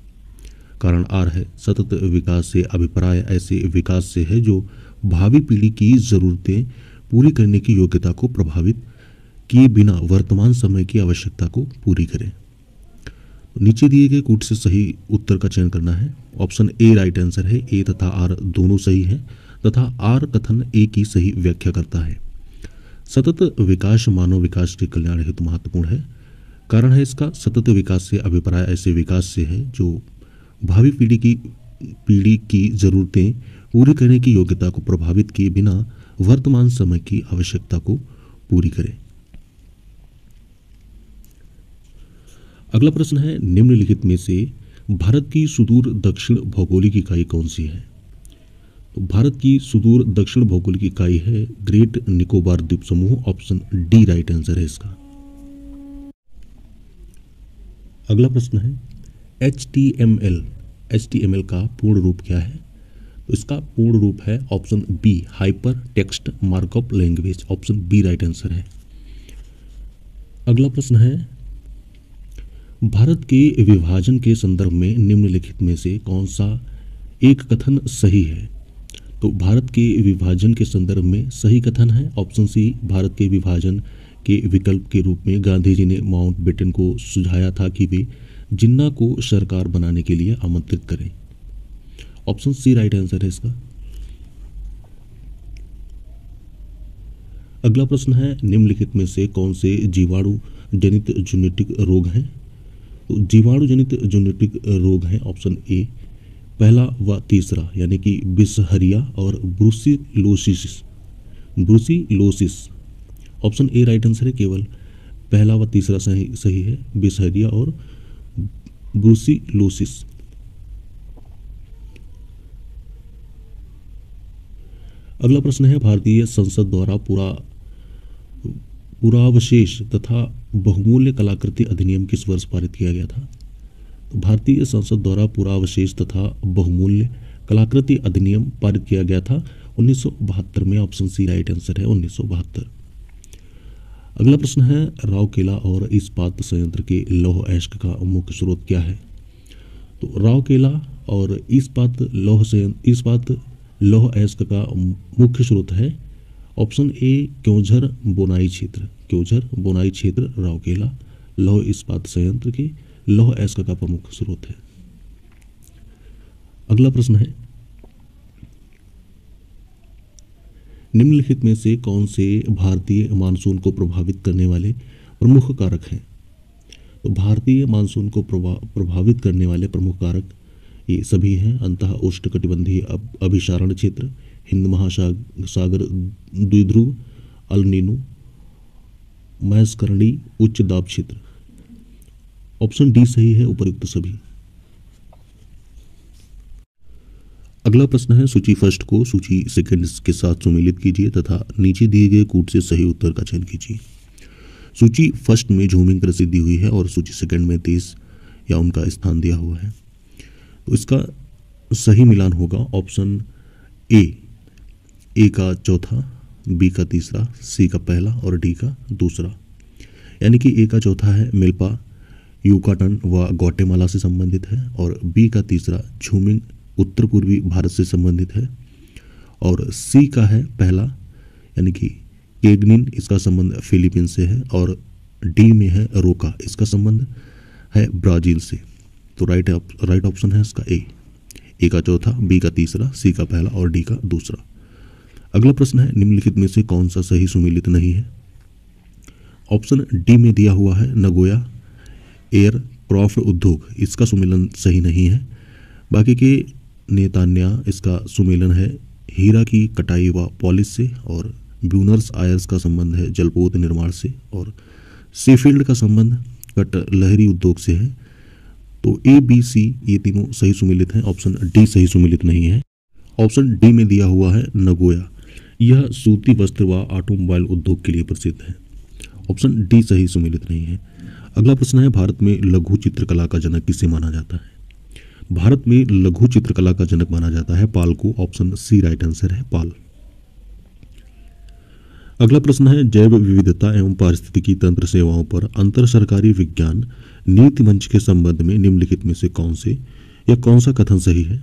कारण आर है सतत विकास से अभिप्राय ऐसे विकास से है जो भावी पीढ़ी की जरूरतें पूरी करने की योग्यता को प्रभावित किए बिना वर्तमान समय की आवश्यकता को पूरी करें नीचे दिए गए कूट से सही उत्तर का चयन करना है ऑप्शन ए राइट आंसर है ए तथा आर दोनों सही है तथा आर कथन ए की सही व्याख्या करता है सतत विकास मानव विकास के कल्याण हेतु महत्वपूर्ण है कारण है इसका सतत विकास से अभिप्राय ऐसे विकास से है जो भावी पीढ़ी की पीढ़ी की जरूरतें पूरी करने की योग्यता को प्रभावित किए बिना वर्तमान समय की आवश्यकता को पूरी करें अगला प्रश्न है निम्नलिखित में से भारत की सुदूर दक्षिण भौगोलिक इकाई कौन सी है तो भारत की सुदूर दक्षिण भौगोलिक इकाई है ग्रेट निकोबार द्वीप समूह ऑप्शन डी राइट आंसर है इसका अगला प्रश्न है H T M L H T M L का पूर्ण रूप क्या है तो इसका पूर्ण रूप है option B hypertext markup language option B right answer है अगला प्रश्न है भारत के विभाजन के संदर्भ में निम्नलिखित में से कौन सा एक कथन सही है तो भारत के विभाजन के संदर्भ में सही कथन है ऑप्शन सी भारत के विभाजन के विकल्प के रूप में गांधी जी ने माउंट बेटन को सुझाया था कि वे जिन्ना को सरकार बनाने के लिए आमंत्रित करें ऑप्शन सी राइट आंसर है इसका अगला प्रश्न है निम्नलिखित में से कौन से जीवाणु जनित जेनेटिक रोग हैं तो जीवाणु जनित जेनेटिक रोग हैं ऑप्शन ए पहला व तीसरा यानी कि बिसहरिया और brucellosis brucellosis option A right answer है केवल पहला व तीसरा सही सही है बिसहरिया और ब्रुसिलोसिस अगला प्रश्न है भारतीय संसद द्वारा पूरा पुरावशेष तथा बहुमूल्य कलाकृति अधिनियम किस वर्ष पारित किया गया था तो भारतीय संसद द्वारा अवशेष तथा बहुमूल्य कलाकृति अधिनियम पारित किया गया था उन्नीस में ऑप्शन सी राइट आंसर है उन्नीस अगला प्रश्न है रावकेला और इस्पात संयंत्र के लौह ऐश्क का मुख्य स्रोत क्या है तो राव केला और इस्पात लौह संयंत्र इस्पात लौह ऐश्क का मुख्य स्रोत है ऑप्शन ए क्योंझर बोनाई क्षेत्र क्योंझर बोनाई क्षेत्र राउकेला लौह इस्पात संयंत्र के लौह एस्क का प्रमुख स्रोत है अगला प्रश्न है निम्नलिखित में से कौन से भारतीय मानसून को प्रभावित करने वाले प्रमुख कारक हैं तो भारतीय मानसून को प्रभा, प्रभावित करने वाले प्रमुख कारक ये सभी हैं उष्ण कटिबंधीय अभिसारण क्षेत्र हिंद महासागर सागर द्विध्रुव अलनीनो महस्करणी उच्च दाब क्षेत्र ऑप्शन डी सही है उपयुक्त सभी अगला प्रश्न है सूची फर्स्ट को सूची सेकंड के साथ सुमिलित कीजिए तथा नीचे दिए गए कूट से सही उत्तर का चयन कीजिए सूची फर्स्ट में झूमिंग प्रसिद्धि हुई है और सूची सेकंड में तेज या उनका स्थान दिया हुआ है तो इसका सही मिलान होगा ऑप्शन ए ए का चौथा बी का तीसरा सी का पहला और डी का दूसरा यानी कि ए का चौथा है मिल्पा यूकाटन व गौटेमाला से संबंधित है और बी का तीसरा झूमिंग उत्तर पूर्वी भारत से संबंधित है और सी का है पहला यानी कि केगनिन इसका संबंध फिलीपीन से है और डी में है रोका इसका संबंध है ब्राज़ील से तो राइट राइट ऑप्शन है इसका ए ए का चौथा बी का तीसरा सी का पहला और डी का दूसरा अगला प्रश्न है निम्नलिखित में से कौन सा सही सुमिलित नहीं है ऑप्शन डी में दिया हुआ है नगोया एयर क्रॉफ्ट उद्योग इसका सुमेलन सही नहीं है बाकी के नेतान्या इसका सुमेलन है हीरा की कटाई व पॉलिस से और ब्यूनर्स आयर्स का संबंध है जलपोत निर्माण से और सीफील्ड का संबंध कट लहरी उद्योग से है तो ए बी सी ये तीनों सही सुमिलित हैं ऑप्शन डी सही सुमिलित नहीं है ऑप्शन डी में दिया हुआ है नगोया यह सूती वस्त्र व ऑटोमोबाइल उद्योग के लिए प्रसिद्ध है ऑप्शन डी सही सुमिलित नहीं है अगला प्रश्न है भारत में लघु चित्रकला का जनक किसे माना जाता है भारत में लघु चित्रकला का जनक माना जाता है पाल को ऑप्शन सी राइट आंसर है पाल अगला प्रश्न है जैव विविधता एवं पारिस्थितिकी तंत्र सेवाओं पर अंतर सरकारी विज्ञान नीति मंच के संबंध में निम्नलिखित में से कौन से या कौन सा कथन सही है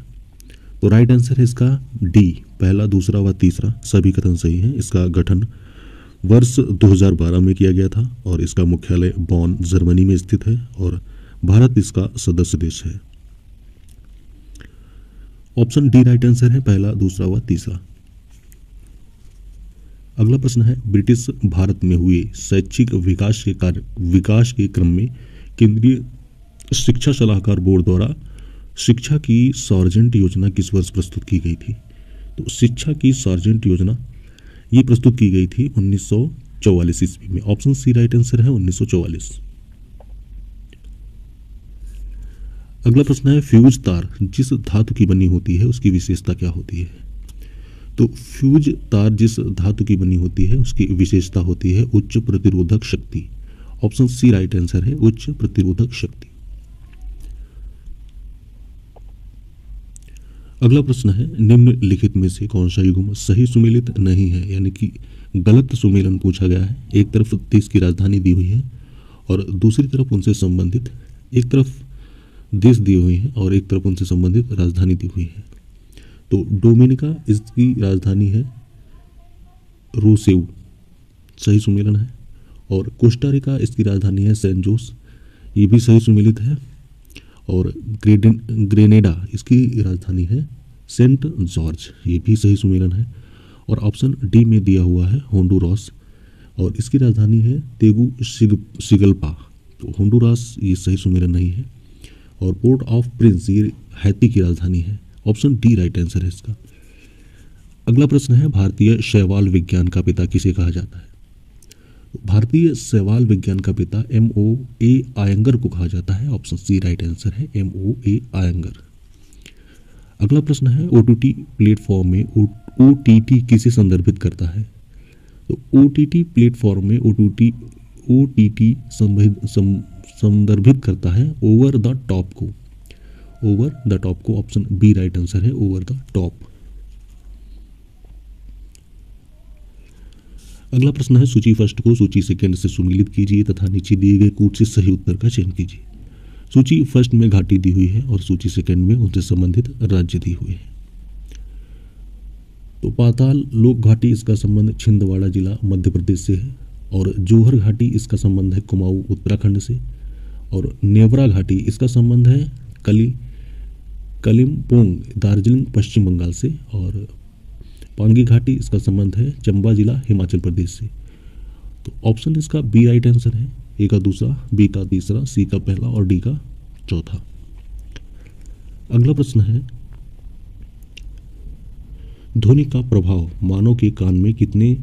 तो राइट आंसर है इसका डी पहला दूसरा व तीसरा सभी कथन सही हैं इसका गठन वर्ष 2012 में किया गया था और इसका मुख्यालय बॉन जर्मनी में स्थित है और भारत इसका सदस्य देश है ऑप्शन डी राइट आंसर है पहला दूसरा व तीसरा अगला प्रश्न है ब्रिटिश भारत में हुए शैक्षिक विकास के कार्य विकास के क्रम में केंद्रीय शिक्षा सलाहकार बोर्ड द्वारा शिक्षा की सौरजेंट योजना किस वर्ष प्रस्तुत की गई थी तो शिक्षा की सार्जेंट योजना ये प्रस्तुत की गई थी उन्नीस चौवालीस ईस्वी में ऑप्शन सी राइट आंसर है 1944 अगला प्रश्न है फ्यूज तार जिस धातु की बनी होती है उसकी विशेषता क्या होती है तो फ्यूज तार जिस धातु की बनी होती है उसकी विशेषता होती है उच्च प्रतिरोधक शक्ति ऑप्शन सी राइट आंसर है उच्च प्रतिरोधक शक्ति अगला प्रश्न है निम्नलिखित में से कौन सा युग्म सही सुमेलित नहीं है यानी कि गलत सुमेलन पूछा गया है एक तरफ देश की राजधानी दी हुई है और दूसरी तरफ उनसे संबंधित एक तरफ देश दी हुई है और एक तरफ उनसे संबंधित राजधानी दी हुई है तो डोमिनिका इसकी राजधानी है रोसेऊ सही सुमेलन है और कोस्टारिका इसकी राजधानी है सेंट जोस ये भी सही सुमेलित है और ग्रेनेडा इसकी राजधानी है सेंट जॉर्ज ये भी सही सुमेलन है और ऑप्शन डी में दिया हुआ है होंडुरास और इसकी राजधानी है तेगू सिग सिगल्पा तो होंडुरास ये सही सुमेलन नहीं है और पोर्ट ऑफ प्रिंस ये हैती की राजधानी है ऑप्शन डी राइट आंसर है इसका अगला प्रश्न है भारतीय शैवाल विज्ञान का पिता किसे कहा जाता है भारतीय सवाल विज्ञान का पिता एम ओ ए आयंगर को कहा जाता है ऑप्शन सी राइट आंसर है एम ओ ए आयंगर अगला प्रश्न है ओ प्लेटफॉर्म में ओ किसे संदर्भित करता है तो ओ प्लेटफॉर्म में ओ ओ टी टी संदर्भित करता है ओवर द टॉप को ओवर द टॉप को ऑप्शन बी राइट आंसर है ओवर द टॉप अगला प्रश्न है सूची फर्स्ट को सूची सेकेंड से सुमिलित कीजिए तथा नीचे दिए गए कूट से सही उत्तर का चयन कीजिए सूची फर्स्ट में घाटी दी हुई है और सूची सेकेंड में उनसे संबंधित राज्य दी हुए हैं तो पाताल लोक घाटी इसका संबंध छिंदवाड़ा जिला मध्य प्रदेश से है और जोहर घाटी इसका संबंध है कुमाऊ उत्तराखंड से और नेवरा घाटी इसका संबंध है कली कलिमपोंग दार्जिलिंग पश्चिम बंगाल से और पांगी घाटी इसका संबंध है चंबा जिला हिमाचल प्रदेश से तो ऑप्शन इसका बी राइट आंसर है ए का दूसरा बी का तीसरा सी का पहला और डी का चौथा अगला प्रश्न है ध्वनि का प्रभाव मानव के कान में कितने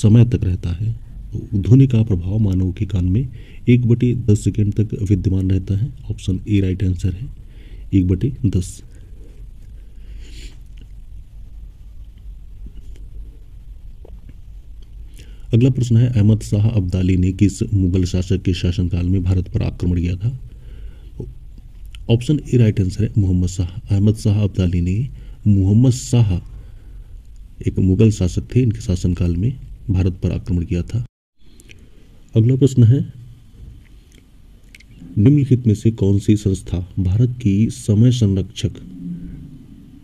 समय तक रहता है तो ध्वनि का प्रभाव मानव के कान में एक बटे दस सेकेंड तक विद्यमान रहता है ऑप्शन ए राइट आंसर है एक बटे दस अगला प्रश्न है अहमद शाह अब्दाली ने किस मुगल शासक के शासनकाल में भारत पर आक्रमण किया था ऑप्शन ए राइट आंसर है मोहम्मद शाह अहमद शाह अब्दाली ने मोहम्मद शाह एक मुगल शासक थे इनके शासनकाल में भारत पर आक्रमण किया था अगला प्रश्न है निम्नलिखित में से कौन सी संस्था भारत की समय संरक्षक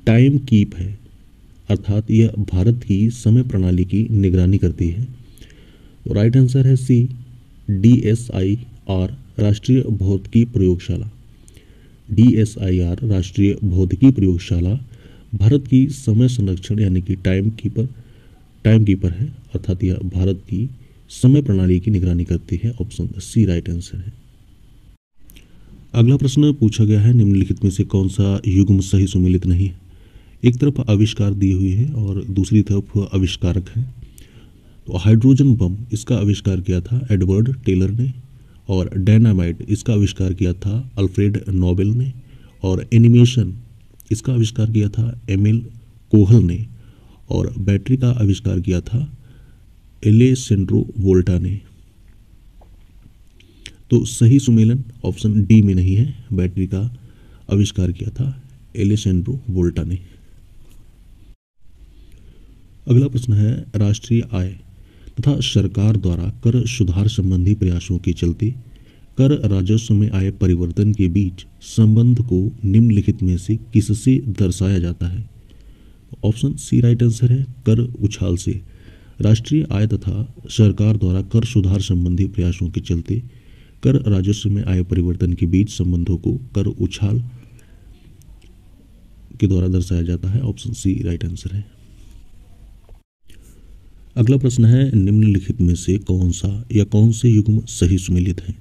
टाइम कीप है अर्थात यह भारत की समय प्रणाली की निगरानी करती है तो राइट आंसर है C D S I R राष्ट्रीय भौतिकी प्रयोगशाला डी एस आई आर राष्ट्रीय भौतिकी प्रयोगशाला भारत की समय संरक्षण यानी कि टाइम कीपर टाइम कीपर है अर्थात यह भारत की समय प्रणाली की निगरानी करती है ऑप्शन सी राइट आंसर है अगला प्रश्न पूछा गया है निम्नलिखित में से कौन सा युग्म सही सुमिलित नहीं है एक तरफ आविष्कार दी हुई है और दूसरी तरफ आविष्कारक है हाइड्रोजन तो बम इसका आविष्कार किया था एडवर्ड टेलर ने और डायनामाइट इसका आविष्कार किया था अल्फ्रेड नोबेल ने और एनिमेशन इसका आविष्कार किया था एमिल कोहल ने और बैटरी का आविष्कार किया था एलेसेंड्रो वोल्टा ने तो सही सुमेलन ऑप्शन डी में नहीं है बैटरी का आविष्कार किया था एलेसेंड्रो वोल्टा ने अगला प्रश्न है राष्ट्रीय आय तथा सरकार द्वारा कर सुधार संबंधी प्रयासों के चलते कर राजस्व में आए परिवर्तन के बीच संबंध को निम्नलिखित में से किससे दर्शाया जाता है ऑप्शन सी राइट आंसर है कर उछाल से राष्ट्रीय आय तथा सरकार द्वारा कर सुधार संबंधी प्रयासों के चलते कर राजस्व में आए परिवर्तन के बीच संबंधों को कर उछाल के द्वारा दर्शाया जाता है ऑप्शन सी राइट आंसर है अगला प्रश्न है निम्नलिखित में से कौन सा या कौन से युग्म सही सुमिलित हैं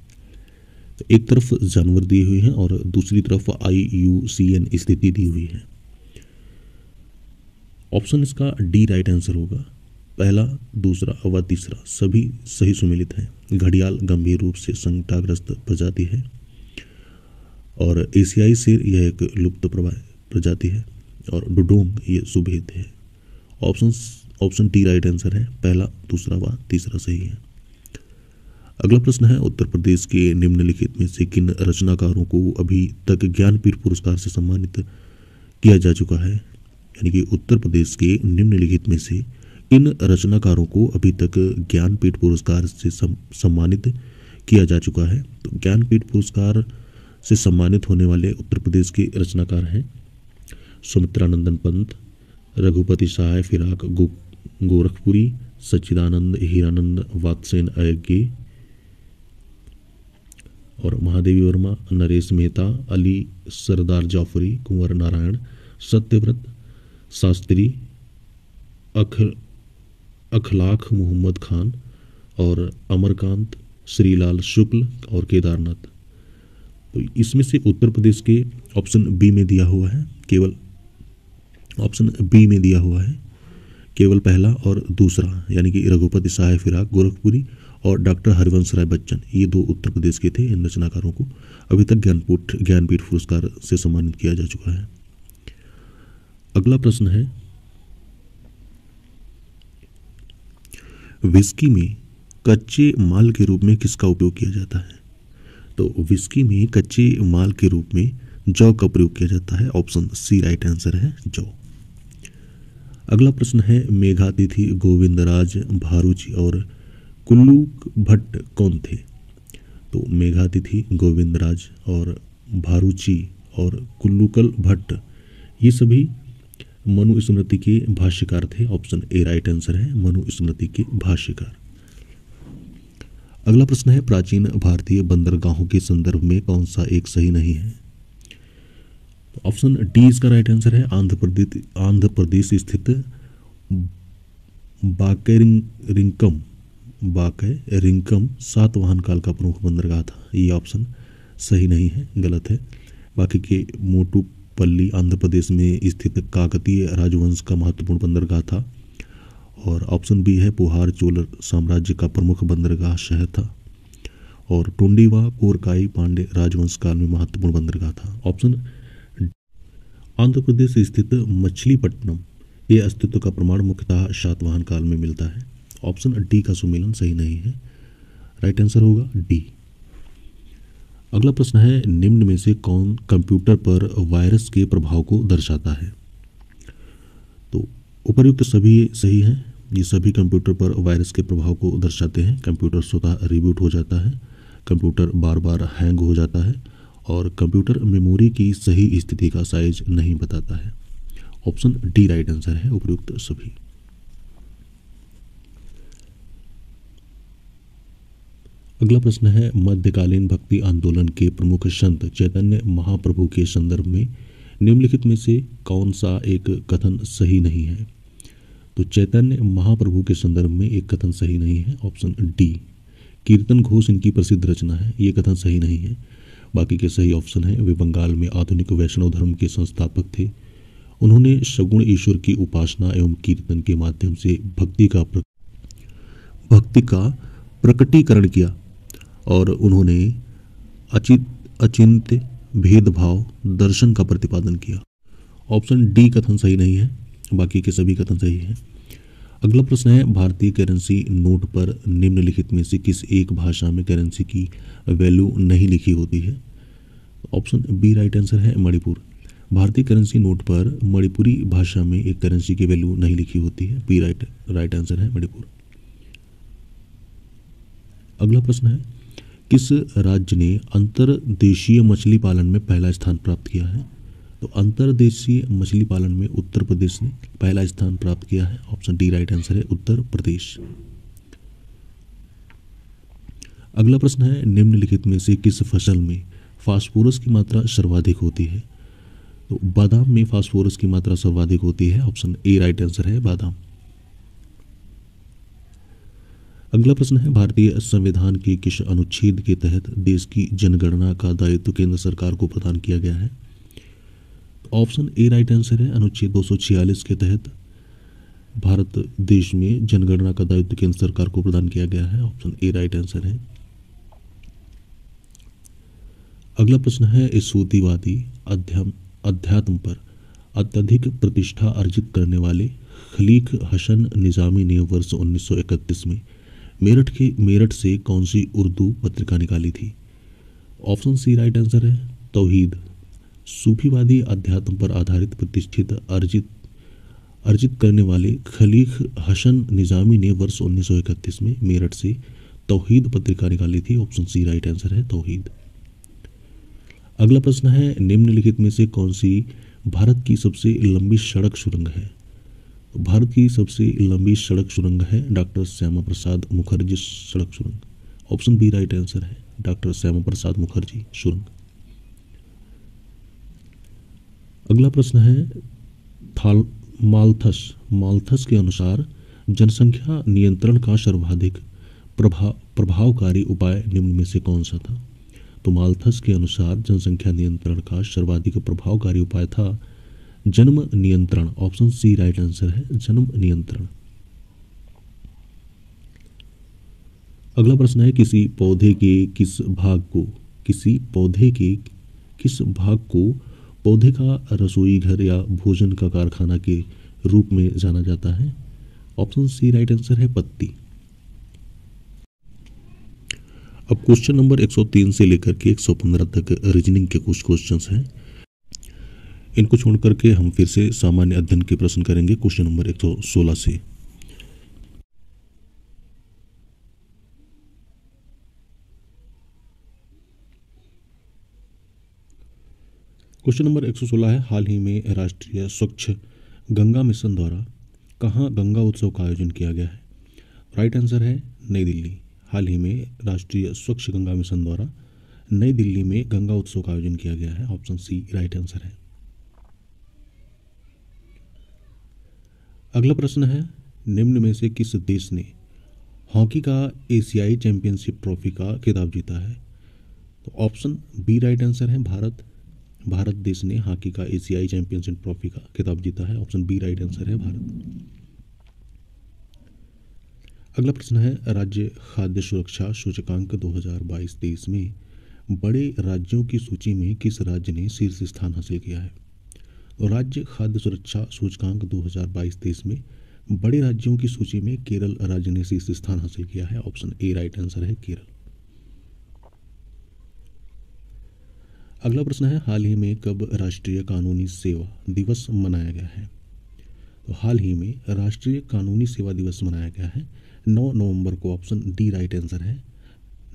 तो एक तरफ जानवर दिए हुए हैं और दूसरी तरफ आई यू सी एन स्थिति दी हुई है ऑप्शन इसका डी राइट आंसर होगा पहला दूसरा व तीसरा सभी सही सुमिलित हैं घड़ियाल गंभीर रूप से संकटाग्रस्त प्रजाति है और एशियाई शेर यह एक लुप्त प्रजाति है और डुडोंग ये सुभेद है option option T right answer है पहला दूसरा व तीसरा सही है अगला प्रश्न है उत्तर प्रदेश के निम्नलिखित में से किन रचनाकारों को अभी तक ज्ञानपीठ पुरस्कार से सम्मानित किया जा चुका है यानी कि उत्तर प्रदेश के निम्नलिखित में से किन रचनाकारों को अभी तक ज्ञानपीठ पुरस्कार से सम्मानित किया जा चुका है तो ज्ञानपीठ पुरस्कार से सम्मानित होने वाले उत्तर प्रदेश के रचनाकार हैं सुमित्रानंदन पंत रघुपति सहाय फिराक गुप्त गोरखपुरी सच्चिदानंद हीरानंद वात्सेन अयज्ञ और महादेवी वर्मा नरेश मेहता अली सरदार जाफरी कुंवर नारायण सत्यव्रत शास्त्री अख अखलाख मोहम्मद खान और अमरकांत श्रीलाल शुक्ल और केदारनाथ तो इसमें से उत्तर प्रदेश के ऑप्शन बी में दिया हुआ है केवल ऑप्शन बी में दिया हुआ है केवल पहला और दूसरा यानी कि रघुपति साय फिराक गोरखपुरी और डॉक्टर हरिवंश राय बच्चन ये दो उत्तर प्रदेश के थे इन रचनाकारों को अभी तक ज्ञानपीठ ज्ञानपीठ पुरस्कार से सम्मानित किया जा चुका है अगला प्रश्न है विस्की में कच्चे माल के रूप में किसका उपयोग किया जाता है तो विस्की में कच्चे माल के रूप में जौ का प्रयोग किया जाता है ऑप्शन सी राइट आंसर है जौ अगला प्रश्न है मेघातिथि गोविंदराज भारूची और कुल्लू भट्ट कौन थे तो मेघातिथि गोविंदराज और भारूची और कुल्लूकल भट्ट ये सभी मनुस्मृति के भाष्यकार थे ऑप्शन ए राइट आंसर है मनुस्मृति के भाष्यकार अगला प्रश्न है प्राचीन भारतीय बंदरगाहों के संदर्भ में कौन सा एक सही नहीं है ऑप्शन डी इसका राइट आंसर है आंध्र प्रदेश आंध्र प्रदेश स्थित बाकरिंकम बाके रिंकम वाहन काल का प्रमुख बंदरगाह था ये ऑप्शन सही नहीं है गलत है बाकी के मोटूपल्ली आंध्र प्रदेश में स्थित काकतीय राजवंश का महत्वपूर्ण बंदरगाह था और ऑप्शन बी है पुहार चोलर साम्राज्य का प्रमुख बंदरगाह शहर था और टोंडीवा कोरकाई पांडे राजवंश काल में महत्वपूर्ण बंदरगाह था ऑप्शन आंध्र प्रदेश स्थित मछलीपट्टनम ये अस्तित्व का प्रमाण मुख्यतः शातवाहन काल में मिलता है ऑप्शन डी का सुमेलन सही नहीं है राइट आंसर होगा डी अगला प्रश्न है निम्न में से कौन कंप्यूटर पर वायरस के प्रभाव को दर्शाता है तो उपरयुक्त सभी सही हैं ये सभी कंप्यूटर पर वायरस के प्रभाव को दर्शाते हैं कंप्यूटर स्वतः रिबूट हो जाता है कंप्यूटर बार बार हैंग हो जाता है और कंप्यूटर मेमोरी की सही स्थिति का साइज नहीं बताता है ऑप्शन डी राइट आंसर है उपयुक्त सभी अगला प्रश्न है मध्यकालीन भक्ति आंदोलन के प्रमुख संत चैतन्य महाप्रभु के संदर्भ में निम्नलिखित में से कौन सा एक कथन सही नहीं है तो चैतन्य महाप्रभु के संदर्भ में एक कथन सही नहीं है ऑप्शन डी कीर्तन घोष इनकी प्रसिद्ध रचना है ये कथन सही नहीं है बाकी के सही ऑप्शन हैं वे बंगाल में आधुनिक वैष्णव धर्म के संस्थापक थे उन्होंने सगुण ईश्वर की उपासना एवं कीर्तन के माध्यम से भक्ति का प्र... भक्ति का प्रकटीकरण किया और उन्होंने अचित अचिंत्य भेदभाव दर्शन का प्रतिपादन किया ऑप्शन डी कथन सही नहीं है बाकी के सभी कथन सही हैं अगला प्रश्न है भारतीय करेंसी नोट पर निम्नलिखित में से किस एक भाषा में करेंसी की वैल्यू नहीं लिखी होती है ऑप्शन बी राइट आंसर है मणिपुर भारतीय करेंसी नोट पर मणिपुरी भाषा में एक करेंसी की वैल्यू नहीं लिखी होती है बी राइट राइट आंसर है मणिपुर अगला प्रश्न है किस राज्य ने अंतर्देशीय मछली पालन में पहला स्थान प्राप्त किया है तो अंतर्देशीय मछली पालन में उत्तर प्रदेश ने पहला स्थान प्राप्त किया है ऑप्शन डी राइट आंसर है उत्तर प्रदेश अगला प्रश्न है निम्नलिखित में से किस फसल में फास्फोरस की मात्रा सर्वाधिक होती है तो बादाम में फास्फोरस की मात्रा सर्वाधिक होती है ऑप्शन ए राइट आंसर है बादाम अगला प्रश्न है भारतीय संविधान के किस अनुच्छेद के तहत देश की जनगणना का दायित्व केंद्र सरकार को प्रदान किया गया है ऑप्शन ए राइट आंसर है अनुच्छेद दो के तहत भारत देश में जनगणना का दायित्व केंद्र सरकार को प्रदान किया गया है ऑप्शन ए राइट आंसर है अगला प्रश्न है यशोतीवादी अध्यम अध्यात्म पर अत्यधिक प्रतिष्ठा अर्जित करने वाले खलीक हसन निज़ामी ने वर्ष 1931 में मेरठ के मेरठ से कौन सी उर्दू पत्रिका निकाली थी ऑप्शन सी राइट आंसर है तोहीद सूफीवादी अध्यात्म पर आधारित प्रतिष्ठित अर्जित अर्जित करने वाले खलीख हसन निज़ामी ने वर्ष उन्नीस में मेरठ से तोहीद पत्रिका निकाली थी ऑप्शन सी राइट आंसर है तौहीद अगला प्रश्न है निम्नलिखित में से कौन सी भारत की सबसे लंबी सड़क सुरंग है भारत की सबसे लंबी सड़क सुरंग है डॉक्टर श्यामा प्रसाद मुखर्जी सड़क सुरंग ऑप्शन बी राइट आंसर है डॉक्टर श्यामा प्रसाद मुखर्जी सुरंग अगला प्रश्न है थाल माल्थस माल्थस के अनुसार जनसंख्या नियंत्रण का सर्वाधिक प्रभा प्रभावकारी उपाय निम्न में से कौन सा था तो मालथस के अनुसार जनसंख्या नियंत्रण का सर्वाधिक प्रभावकारी उपाय था जन्म नियंत्रण ऑप्शन सी राइट आंसर है जन्म नियंत्रण अगला प्रश्न है किसी पौधे के किस भाग को किसी पौधे के किस भाग को पौधे का रसोई घर या भोजन का कारखाना के रूप में जाना जाता है ऑप्शन सी राइट आंसर है पत्ती अब क्वेश्चन नंबर 103 से लेकर के 115 तक रीजनिंग के कुछ क्वेश्चंस हैं इनको छोड़ करके हम फिर से सामान्य अध्ययन के प्रश्न करेंगे क्वेश्चन नंबर 116 से क्वेश्चन नंबर 116 है हाल ही में राष्ट्रीय स्वच्छ गंगा मिशन द्वारा कहाँ गंगा उत्सव का आयोजन किया गया है राइट right आंसर है नई दिल्ली हाल ही में राष्ट्रीय स्वच्छ गंगा मिशन द्वारा नई दिल्ली में गंगा उत्सव का आयोजन किया गया है ऑप्शन सी राइट आंसर है अगला प्रश्न है निम्न में से किस देश ने हॉकी का एशियाई चैंपियनशिप ट्रॉफी का खिताब जीता है तो ऑप्शन बी राइट आंसर है भारत भारत देश ने हॉकी का एशियाई चैंपियनशिप ट्रॉफी का खिताब जीता है ऑप्शन बी राइट आंसर है भारत अगला प्रश्न है राज्य खाद्य सुरक्षा सूचकांक 2022-23 में बड़े राज्यों की सूची में किस राज्य ने शीर्ष स्थान हासिल किया है तो राज्य खाद्य सुरक्षा सूचकांक 2022-23 में बड़े राज्यों की सूची में केरल राज्य ने शीर्ष स्थान हासिल किया है ऑप्शन ए राइट आंसर है केरल अगला प्रश्न है हाल ही में कब राष्ट्रीय कानूनी सेवा दिवस मनाया गया है तो हाल ही में राष्ट्रीय कानूनी सेवा दिवस मनाया गया है 9 नवंबर को ऑप्शन डी राइट आंसर है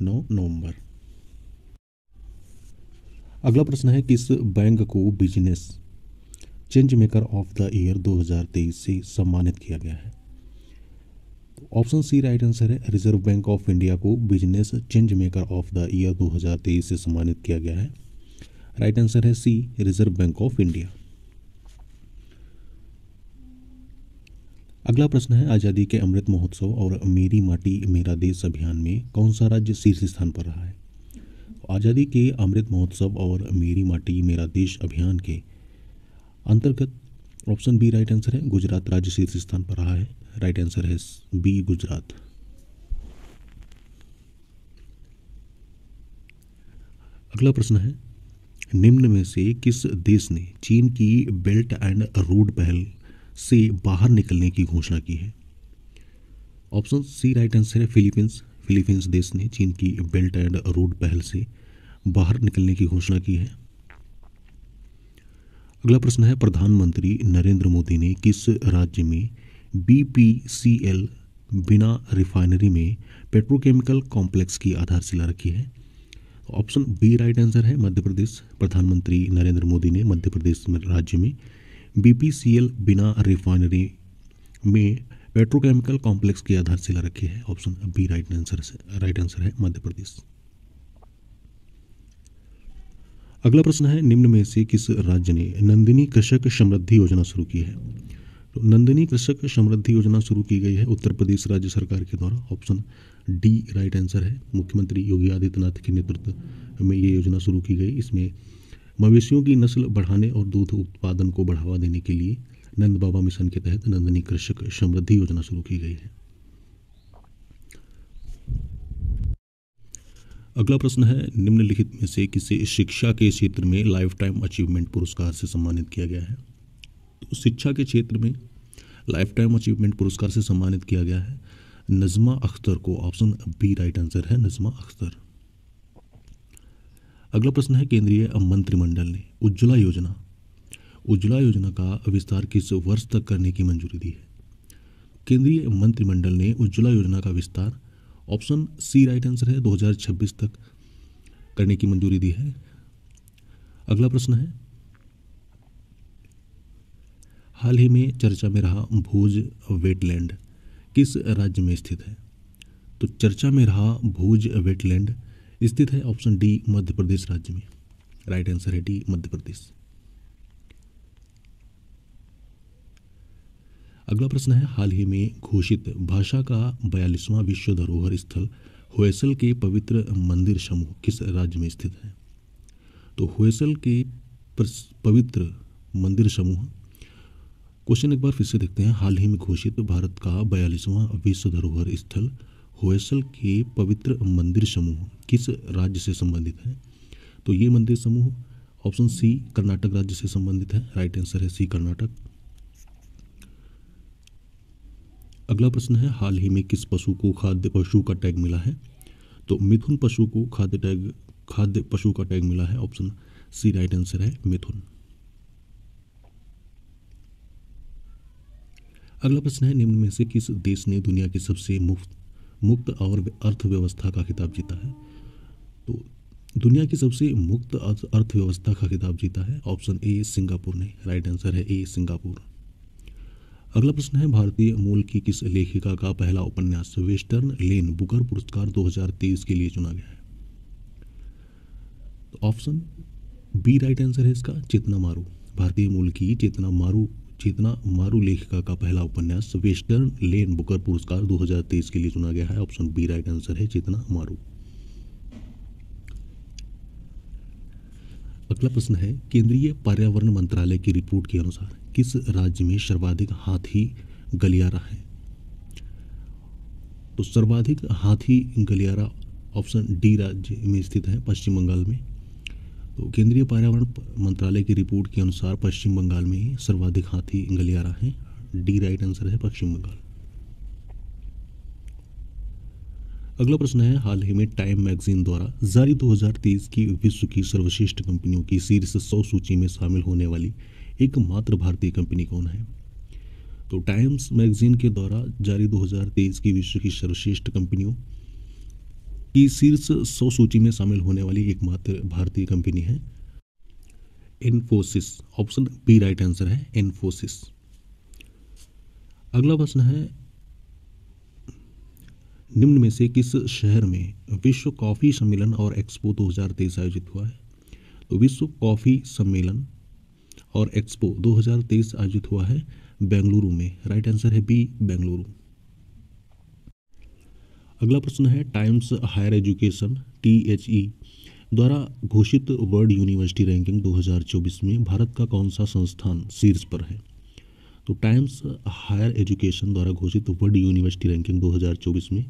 9 नवंबर अगला प्रश्न है किस बैंक को business change maker of the year 2023 से सम्मानित किया गया है तो ऑप्शन सी राइट आंसर है रिजर्व बैंक ऑफ इंडिया को business change maker of the year 2023 से सम्मानित किया गया है राइट आंसर है C Reserve Bank of India अगला प्रश्न है आज़ादी के अमृत महोत्सव और मेरी माटी मेरा देश अभियान में कौन सा राज्य शीर्ष स्थान पर रहा है आज़ादी के अमृत महोत्सव और मेरी माटी मेरा देश अभियान के अंतर्गत ऑप्शन बी राइट आंसर है गुजरात राज्य शीर्ष स्थान पर रहा है राइट आंसर है बी गुजरात अगला प्रश्न है निम्न में से किस देश ने चीन की बेल्ट एंड रोड पहल से बाहर निकलने की घोषणा की है ऑप्शन सी राइट आंसर है फिलीपींस फिलीपींस देश ने चीन की बेल्ट एंड रोड पहल से बाहर निकलने की घोषणा की है अगला प्रश्न है प्रधानमंत्री नरेंद्र मोदी ने किस राज्य में बीपीसीएल बिना रिफाइनरी में पेट्रोकेमिकल कॉम्प्लेक्स की आधारशिला रखी है ऑप्शन बी राइट आंसर है मध्य प्रदेश प्रधानमंत्री नरेंद्र मोदी ने मध्य प्रदेश में राज्य में बीपीसीएल बिना रिफाइनरी में पेट्रोकेमिकल कॉम्प्लेक्स की आधारशिला रखी है option B right answer right answer है मध्य प्रदेश अगला प्रश्न है निम्न में से किस राज्य ने नंदिनी कृषक समृद्धि योजना शुरू की है तो नंदिनी कृषक समृद्धि योजना शुरू की गई है उत्तर प्रदेश राज्य सरकार के द्वारा ऑप्शन डी राइट आंसर है मुख्यमंत्री योगी आदित्यनाथ के नेतृत्व में ये योजना शुरू की गई इसमें मवेशियों की नस्ल बढ़ाने और दूध उत्पादन को बढ़ावा देने के लिए नंद बाबा मिशन के तहत नंदनी कृषक समृद्धि योजना शुरू की गई है अगला प्रश्न है निम्नलिखित में से किसे शिक्षा के क्षेत्र में लाइफ टाइम अचीवमेंट पुरस्कार से सम्मानित किया गया है तो शिक्षा के क्षेत्र में लाइफ टाइम अचीवमेंट पुरस्कार से सम्मानित किया गया है नज़मा अख्तर को ऑप्शन बी राइट आंसर है नज़मा अख्तर अगला प्रश्न है केंद्रीय मंत्रिमंडल ने उज्ज्वला योजना उज्ज्वला योजना का विस्तार किस वर्ष तक करने की मंजूरी दी है केंद्रीय मंत्रिमंडल ने उज्ज्वला योजना का विस्तार ऑप्शन सी राइट आंसर है 2026 तक करने की मंजूरी दी है अगला प्रश्न है हाल ही में चर्चा में रहा भोज वेटलैंड किस राज्य में स्थित है तो चर्चा में रहा भूज वेटलैंड स्थित है ऑप्शन डी मध्य प्रदेश राज्य में राइट आंसर है डी मध्य प्रदेश अगला प्रश्न है हाल ही में घोषित भाषा का बयालीसवां विश्व धरोहर स्थल हुएसल के पवित्र मंदिर समूह किस राज्य में स्थित है तो हुएसल के पवित्र मंदिर समूह क्वेश्चन एक बार फिर से देखते हैं हाल ही में घोषित भारत का बयालीसवां विश्व धरोहर स्थल होयसल के पवित्र मंदिर समूह किस राज्य से संबंधित है तो ये मंदिर समूह ऑप्शन सी कर्नाटक राज्य से संबंधित है राइट आंसर है सी कर्नाटक अगला प्रश्न है हाल ही में किस पशु को खाद्य पशु का टैग मिला है तो मिथुन पशु को खाद्य टैग खाद्य पशु का टैग मिला है ऑप्शन सी राइट आंसर है मिथुन अगला प्रश्न है निम्न में से किस देश ने दुनिया की सबसे मुफ्त मुक्त और अर्थव्यवस्था का खिताब जीता है तो दुनिया की सबसे मुक्त अर्थव्यवस्था का खिताब जीता है ऑप्शन ए सिंगापुर ने राइट आंसर है ए सिंगापुर अगला प्रश्न है भारतीय मूल की किस लेखिका का पहला उपन्यास वेस्टर्न लेन बुकर पुरस्कार 2023 के लिए चुना गया है तो ऑप्शन बी राइट आंसर है इसका चेतना मारू भारतीय मूल की चेतना मारू चेतना मारू लेखिका का पहला उपन्यास वेस्टर्न लेन बुकर पुरस्कार 2023 के लिए चुना गया है ऑप्शन बी राइट आंसर है चेतना मारू अगला प्रश्न है केंद्रीय पर्यावरण मंत्रालय की रिपोर्ट के अनुसार किस राज्य में सर्वाधिक हाथी गलियारा है तो सर्वाधिक हाथी गलियारा ऑप्शन डी राज्य में स्थित है पश्चिम बंगाल में तो केंद्रीय पर्यावरण मंत्रालय की रिपोर्ट के अनुसार पश्चिम बंगाल में सर्वाधिक हाथी गलियारा है डी राइट आंसर है पश्चिम बंगाल अगला प्रश्न है हाल ही में टाइम मैगजीन द्वारा जारी 2023 की विश्व की सर्वश्रेष्ठ कंपनियों की शीर्ष सौ सूची में शामिल होने वाली एकमात्र भारतीय कंपनी कौन है तो टाइम्स मैगजीन के द्वारा जारी 2023 की विश्व की सर्वश्रेष्ठ कंपनियों की शीर्ष सौ सूची में शामिल होने वाली एकमात्र भारतीय कंपनी है Infosys option B right answer है इन्फोसिस अगला प्रश्न है निम्न में से किस शहर में विश्व कॉफ़ी सम्मेलन और एक्सपो 2023 आयोजित हुआ है तो विश्व कॉफ़ी सम्मेलन और एक्सपो 2023 आयोजित हुआ है बेंगलुरु में राइट आंसर है बी बेंगलुरु अगला प्रश्न है Times Higher Education T H E द्वारा घोषित वर्ल्ड यूनिवर्सिटी रैंकिंग 2024 में भारत का कौन सा संस्थान शीर्ष पर है तो टाइम्स हायर एजुकेशन द्वारा घोषित वर्ल्ड यूनिवर्सिटी रैंकिंग 2024 में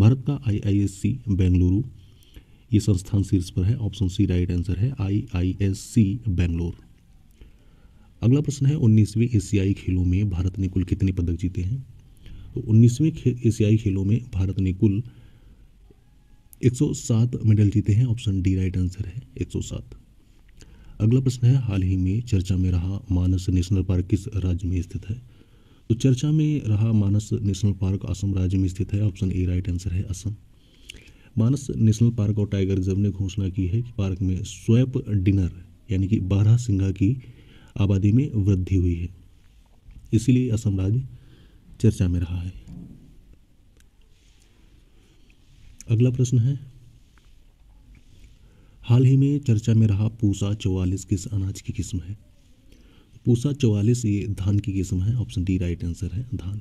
भारत का आईआईएससी बेंगलुरु ये संस्थान शीर्ष पर है ऑप्शन सी राइट आंसर है आईआईएससी बेंगलोर अगला प्रश्न है उन्नीसवीं एशियाई खेलों में भारत ने कुल कितने पदक जीते हैं तो उन्नीसवें खे, एशियाई खेलों में भारत ने कुल 107 मेडल जीते हैं ऑप्शन डी राइट आंसर है 107 अगला प्रश्न है हाल ही में चर्चा में रहा मानस नेशनल पार्क किस राज्य में स्थित है तो चर्चा में रहा मानस नेशनल पार्क असम राज्य में स्थित है ऑप्शन ए राइट आंसर है असम मानस नेशनल पार्क और टाइगर रिजर्व ने घोषणा की है कि पार्क में स्वैप डिनर यानी कि बारह सिंगा की आबादी में वृद्धि हुई है इसीलिए असम राज्य चर्चा में रहा है अगला प्रश्न है हाल ही में चर्चा में रहा पूसा चौवालीस किस अनाज की किस्म है पूसा चौवालीस ये धान की किस्म है ऑप्शन डी राइट आंसर है धान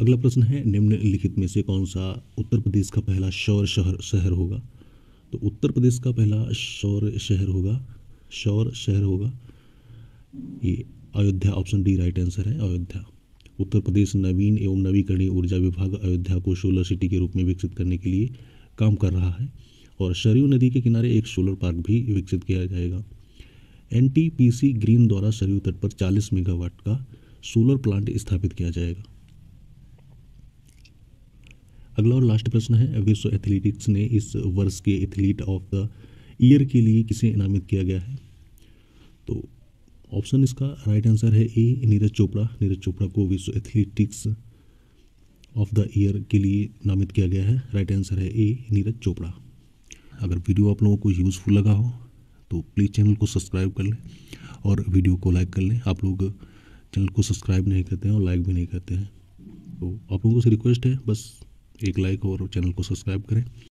अगला प्रश्न है निम्नलिखित में से कौन सा उत्तर प्रदेश का पहला शौर शहर शहर होगा तो उत्तर प्रदेश का पहला शौर शहर होगा शौर शहर होगा ये Ayodhya option D right answer है अयोध्या उत्तर प्रदेश नवीन एवं नवीकरणीय ऊर्जा विभाग अयोध्या को सोलर सिटी के रूप में विकसित करने के लिए काम कर रहा है और सरयू नदी के किनारे एक सोलर पार्क भी विकसित किया जाएगा एन ग्रीन द्वारा सरयू तट पर 40 मेगावाट का सोलर प्लांट स्थापित किया जाएगा अगला और लास्ट प्रश्न है विश्व एथलेटिक्स ने इस वर्ष के एथलीट ऑफ द ईयर के लिए किसे इनामित किया गया है तो ऑप्शन इसका राइट आंसर है ए नीरज चोपड़ा नीरज चोपड़ा को विश्व एथलेटिक्स ऑफ द ईयर के लिए नामित किया गया है राइट आंसर है ए नीरज चोपड़ा अगर वीडियो आप लोगों को यूज़फुल लगा हो तो प्लीज़ चैनल को सब्सक्राइब कर लें और वीडियो को लाइक कर लें आप लोग चैनल को सब्सक्राइब नहीं करते हैं और लाइक भी नहीं करते हैं तो आप लोगों से रिक्वेस्ट है बस एक लाइक और चैनल को सब्सक्राइब करें